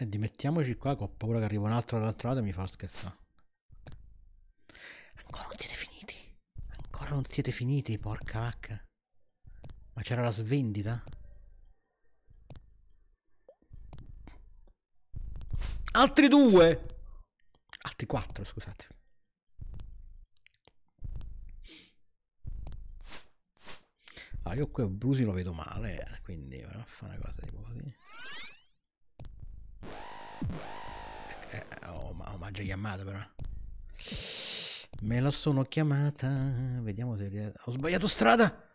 E eh, dimettiamoci qua che ho paura che arriva un altro dall'altro lato e mi fa scherzare. Ancora non siete finiti. Ancora non siete finiti, porca vacca. Ma c'era la svendita? Altri due! Altri quattro, scusate. Allora, ah, io qui Brusi lo vedo male, eh, quindi fa una cosa tipo così. Eh, eh, oh, ma omaggia oh, chiamata però. Me la sono chiamata. Vediamo se riesco. ho sbagliato strada.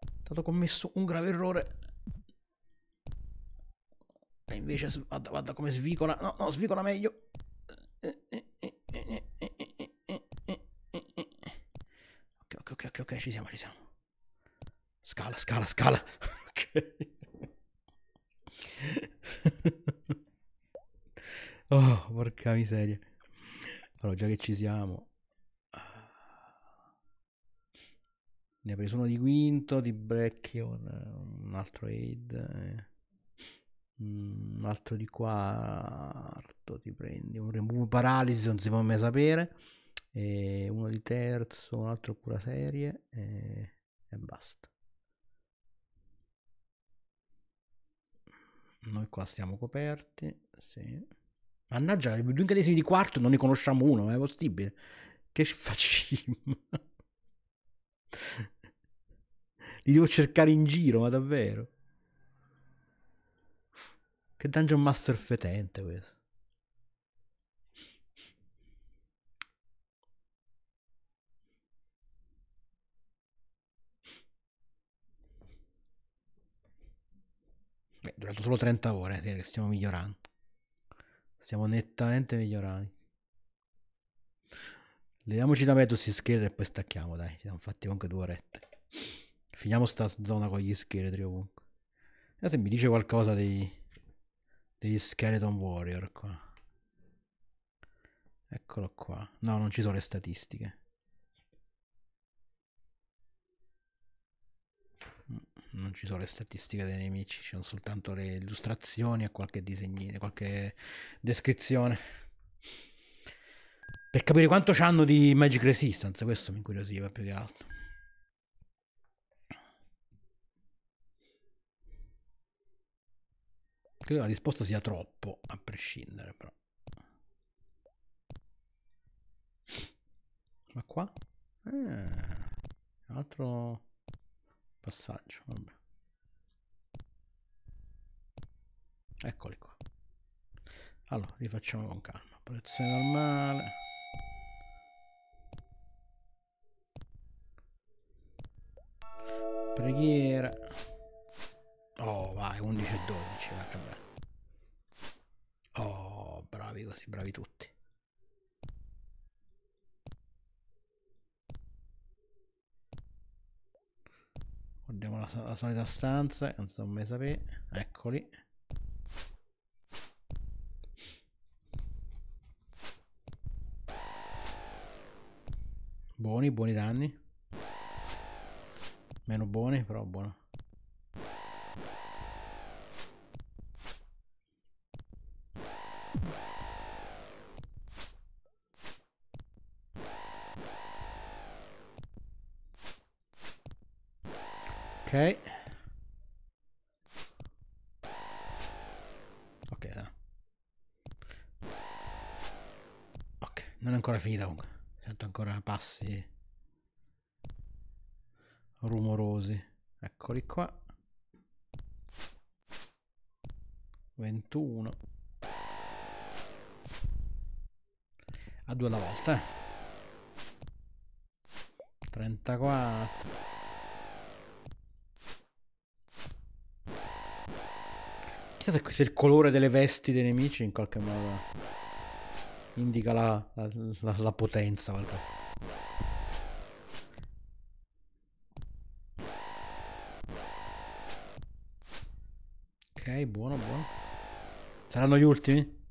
È stato commesso un grave errore. E invece guarda, guarda come svicola. No, no, svicola meglio. Ok, ok, ok, ok, ok, ci siamo, ci siamo. Scala, scala, scala. Ok. Oh, porca miseria. Allora, già che ci siamo. Ne ha preso uno di quinto, di Brecchion, un altro aid. Eh. Mm, un altro di quarto ti prendi. Un remove paralisi, non si può mai sapere. E uno di terzo, un altro cura serie. E, e basta. Noi qua siamo coperti. Sì. Mannaggia, gli ungheresi di quarto non ne conosciamo uno, ma è possibile. Che facciamo? Li devo cercare in giro, ma davvero. Che dungeon master fetente questo. Beh, è durato solo 30 ore, eh, stiamo migliorando. Siamo nettamente migliorati. Leviamoci da mezzo questi scheletri e poi stacchiamo, dai. Ci siamo fatti comunque due orette. Finiamo sta zona con gli scheletri ovunque. E se mi dice qualcosa dei, degli Skeleton Warrior qua. Eccolo qua. No, non ci sono le statistiche. non ci sono le statistiche dei nemici, ci sono soltanto le illustrazioni e qualche disegnino, qualche descrizione. Per capire quanto c'hanno di Magic Resistance, questo mi incuriosiva più che altro. Credo la risposta sia troppo, a prescindere però. Ma qua? Eh, altro passaggio vabbè. eccoli qua allora li facciamo con calma protezione normale preghiera oh vai 11 e 12 va che bello oh bravi così bravi tutti guardiamo la, la solita stanza non so mai sapere eccoli buoni buoni danni meno buoni però buono Ok. Ok. Ok, non è ancora finita comunque. Sento ancora passi rumorosi. Eccoli qua. 21. A due alla volta. Eh. 34. Chissà se il colore delle vesti dei nemici in qualche modo indica la, la, la potenza. Qualcosa. Ok, buono, buono. Saranno gli ultimi?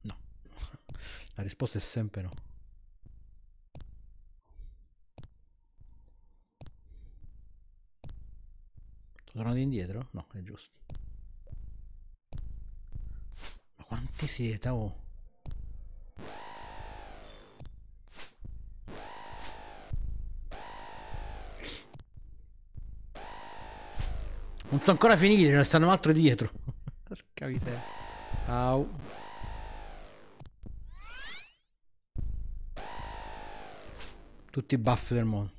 No. La risposta è sempre no. tornato indietro? No, è giusto. Ma quanti siete, oh? Non sono ancora finiti, ne stanno altro dietro. Porca miseria. Au. Tutti i buff del mondo.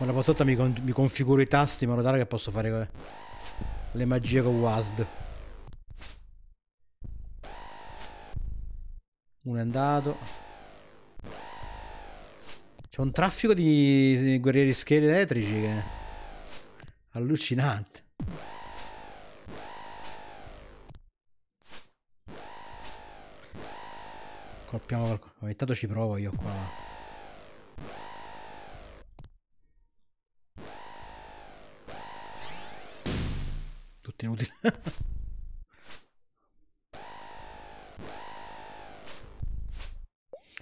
Con la pozzotta mi, con mi, configuro i tasti in modo tale che posso fare eh, le magie con WASD. Uno è andato. C'è un traffico di guerrieri scheletrici che... Allucinante. Colpiamo qualcosa. Ogni tanto ci provo io qua. tutto inutile.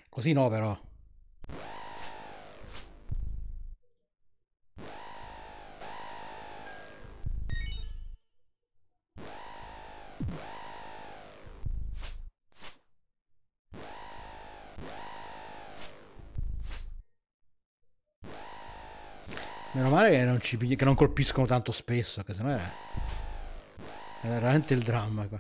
Così no però. Meno male che non, ci, che non colpiscono tanto spesso, che sennò era veramente il dramma qua.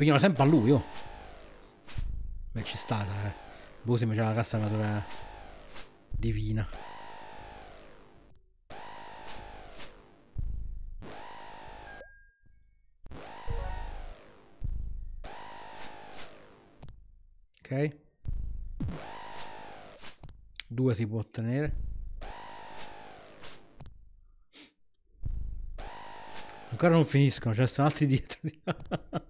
pigliano sempre a lui, oh. Beh, ci sta, eh. Boh, se mi c'è la cassa natura divina. Ok. Due si può ottenere. Ancora non finiscono, ce cioè ne sono altri dietro.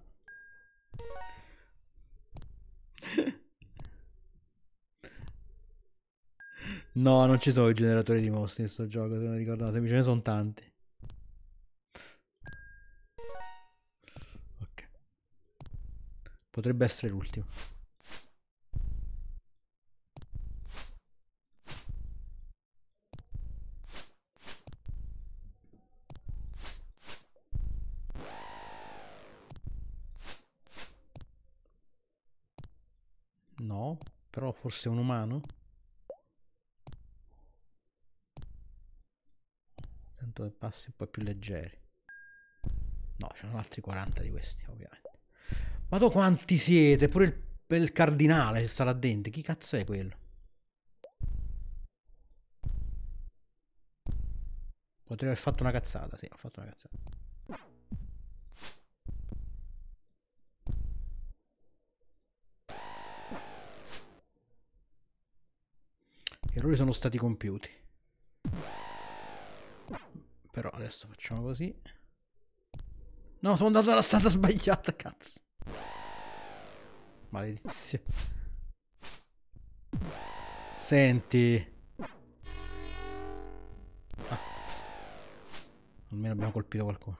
No, non ci sono i generatori di mostri in questo gioco, se non ricordo, se mi ce ne sono tanti. Ok. Potrebbe essere l'ultimo. No, però forse un umano? fatto passi un po' più leggeri. No, ce sono altri 40 di questi, ovviamente. Ma tu quanti siete? Pure il, il cardinale sta là dentro. Chi cazzo è quello? Potrei aver fatto una cazzata, sì, ho fatto una cazzata. Gli errori sono stati compiuti. Però adesso facciamo così. No, sono andato alla stanza sbagliata, cazzo. Maledizione. Senti. Ah. Almeno abbiamo colpito qualcuno.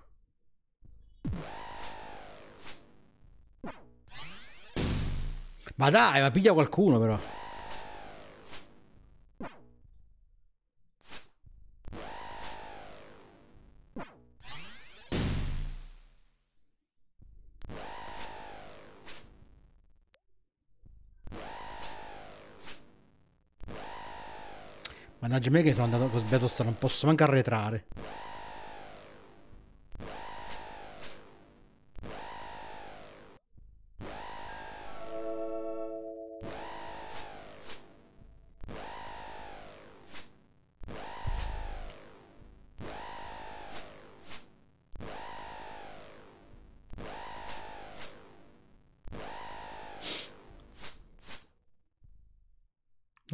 Ma dai, ma piglia qualcuno però. Mannaggia me che sono andato con sbagliato non posso manco arretrare.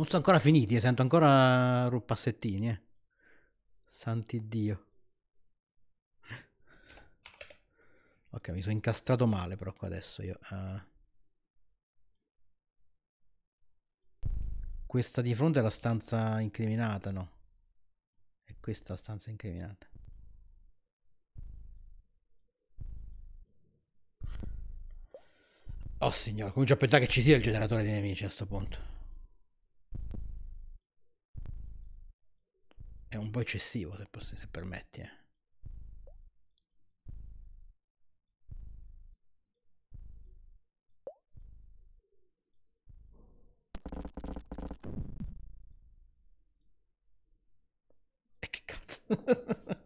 sono ancora finiti, eh, sento ancora ruppassettini. Eh. Santi Dio. Ok, mi sono incastrato male però qua adesso io. Uh. Questa di fronte è la stanza incriminata, no? E questa è la stanza incriminata. Oh signore, comincio a pensare che ci sia il generatore di nemici a questo punto. è un po' eccessivo se, posso, se permetti. Eh. E che cazzo?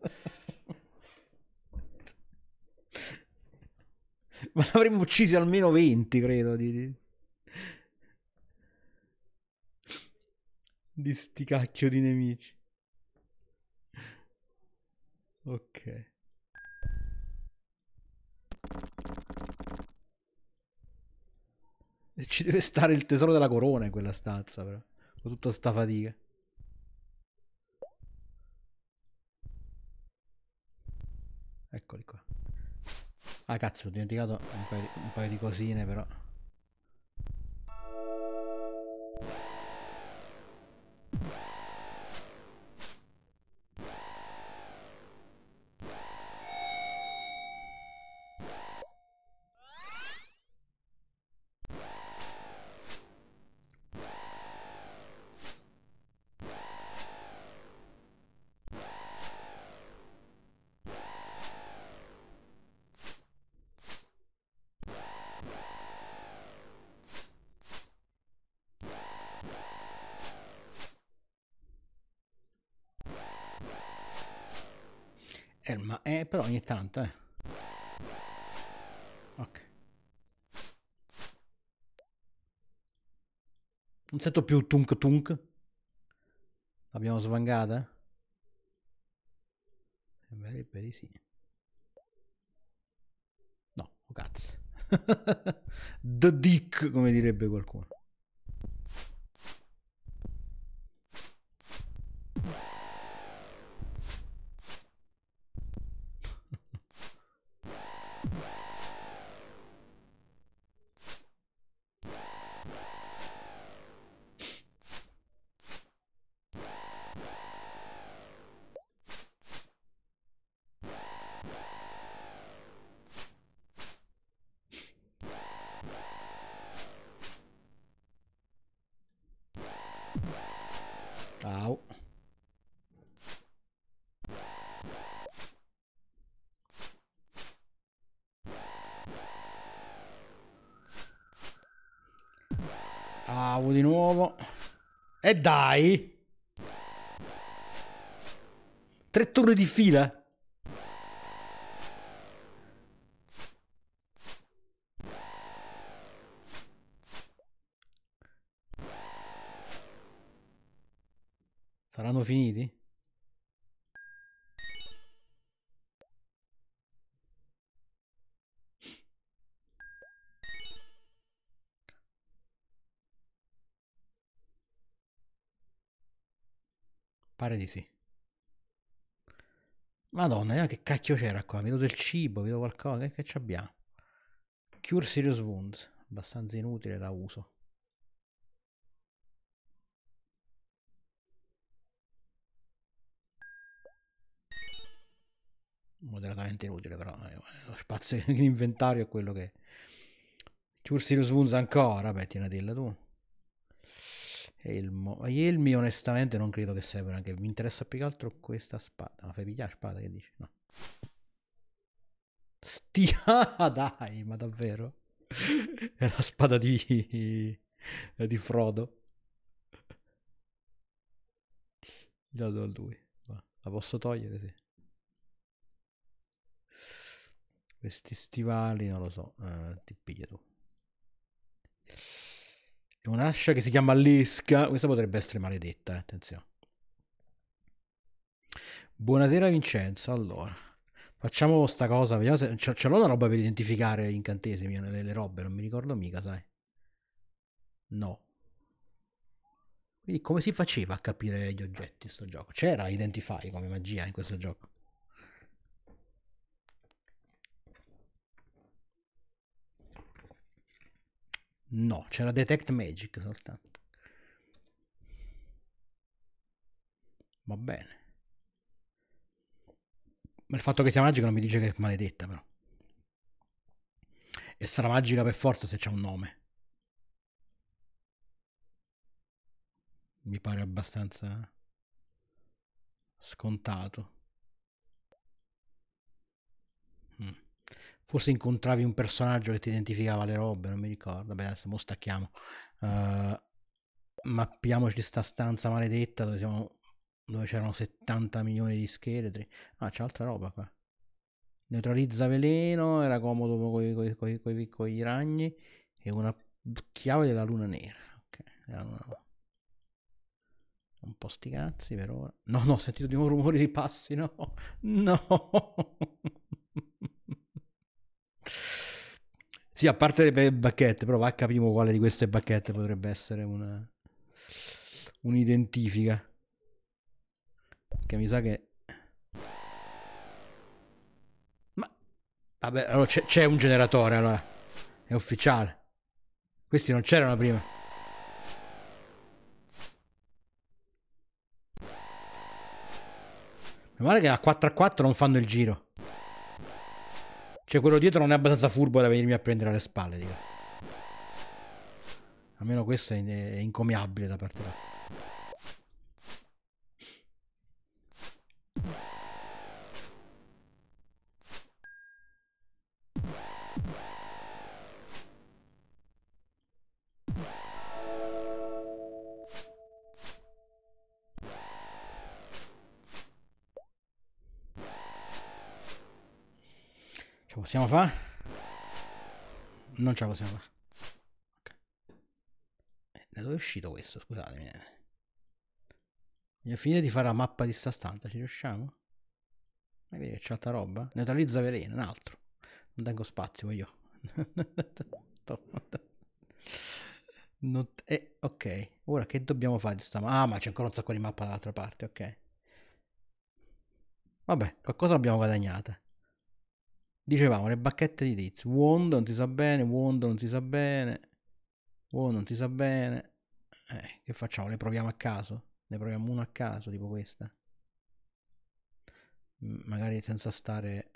Ma l'avremmo uccisi almeno 20, credo. Di, di... di sti cacchio di nemici. Ok. ci deve stare il tesoro della corona in quella stanza, però. Con tutta sta fatica. Eccoli qua. Ah cazzo, ho dimenticato un paio di, un paio di cosine però. tanto, eh. Ok. Non sento più tunk tunk. L'abbiamo svangata? Sembrerebbe di sì. No, oh cazzo. The dick, come direbbe qualcuno. Dai! Tre turni di fila? Saranno finiti? pare di sì. Madonna, che cacchio c'era qua? Vedo del cibo, vedo qualcosa, che, che abbiamo? Cure Serious Wounds, abbastanza inutile, da uso. Moderatamente inutile, però eh, lo spazio in inventario è quello che... Cure Serious Wounds ancora, beh, tienatela tu. E il, mo- Yelmi onestamente non credo che servano. anche. Mi interessa più che altro questa spada. Ma fai pigliare la spada che dici? No. Stia dai, ma davvero? È la spada di, di Frodo. La do a lui. La posso togliere, sì. Questi stivali, non lo so, eh, ti piglio tu. È un'ascia che si chiama Lesca. Questa potrebbe essere maledetta, eh? attenzione. Buonasera Vincenzo, allora. Facciamo sta cosa, vediamo se... C'è l'ho una roba per identificare l'incantesimo, le, le robe, non mi ricordo mica, sai. No. Quindi come si faceva a capire gli oggetti in questo gioco? C'era Identify come magia in questo gioco? No, c'era Detect Magic soltanto. Va bene. Ma il fatto che sia magica non mi dice che è maledetta, però. E sarà magica per forza se c'è un nome. Mi pare abbastanza scontato. forse incontravi un personaggio che ti identificava le robe, non mi ricordo, beh adesso mo stacchiamo, uh, mappiamoci questa stanza maledetta dove, siamo, dove c'erano 70 milioni di scheletri, ah c'è altra roba qua, neutralizza veleno, era comodo con i ragni e una chiave della luna nera, ok, della luna nera un po' sti cazzi per ora. No, no, ho sentito di un rumore di passi, no, no. Sì, a parte le bacchette, però va a capire quale di queste bacchette potrebbe essere una un'identifica. Che mi sa che... Ma... Vabbè, allora c'è un generatore, allora. È ufficiale. Questi non c'erano prima. Mi male che a 4 a 4 non fanno il giro. Cioè quello dietro non è abbastanza furbo da venirmi a prendere alle spalle, dico. Almeno questo è, incomiabile da parte loro. possiamo fare? Non ce la possiamo fare. Eh, da dove è uscito questo? Scusatemi. Voglio eh. finire di fare la mappa di sta stanza, ci riusciamo? Ma vedi c'è altra roba? Neutralizza veleno, un altro. Non tengo spazio, voglio. Not- eh, ok, ora che dobbiamo fare di sta mappa? Ah, ma c'è ancora un sacco di mappa dall'altra parte, ok. Vabbè, qualcosa l'abbiamo guadagnata. Dicevamo le bacchette di Diz. Wond non si sa bene, Wond non si sa bene, Wond non si sa bene. Eh, che facciamo? Le proviamo a caso? Ne proviamo una a caso, tipo questa. magari senza stare...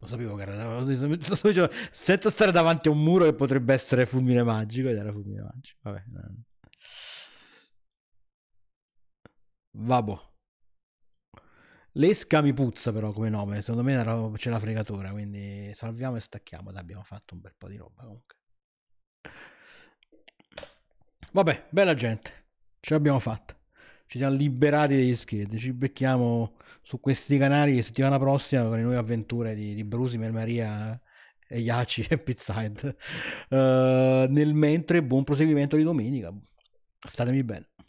Lo sapevo che era... Cioè, senza stare davanti a un muro che potrebbe essere fulmine magico, ed era fulmine magico. Vabbè. Vabo. L'esca mi puzza però come nome, secondo me c'è la fregatura, quindi salviamo e stacchiamo, Dai, abbiamo fatto un bel po' di roba comunque. Vabbè, bella gente, ce l'abbiamo fatta. Ci siamo liberati degli schede, ci becchiamo su questi canali settimana prossima con le nuove avventure di, di Brusi, Melmaria e Iaci e Pizzide. Uh, eh, nel mentre, buon proseguimento di domenica. Statemi bene.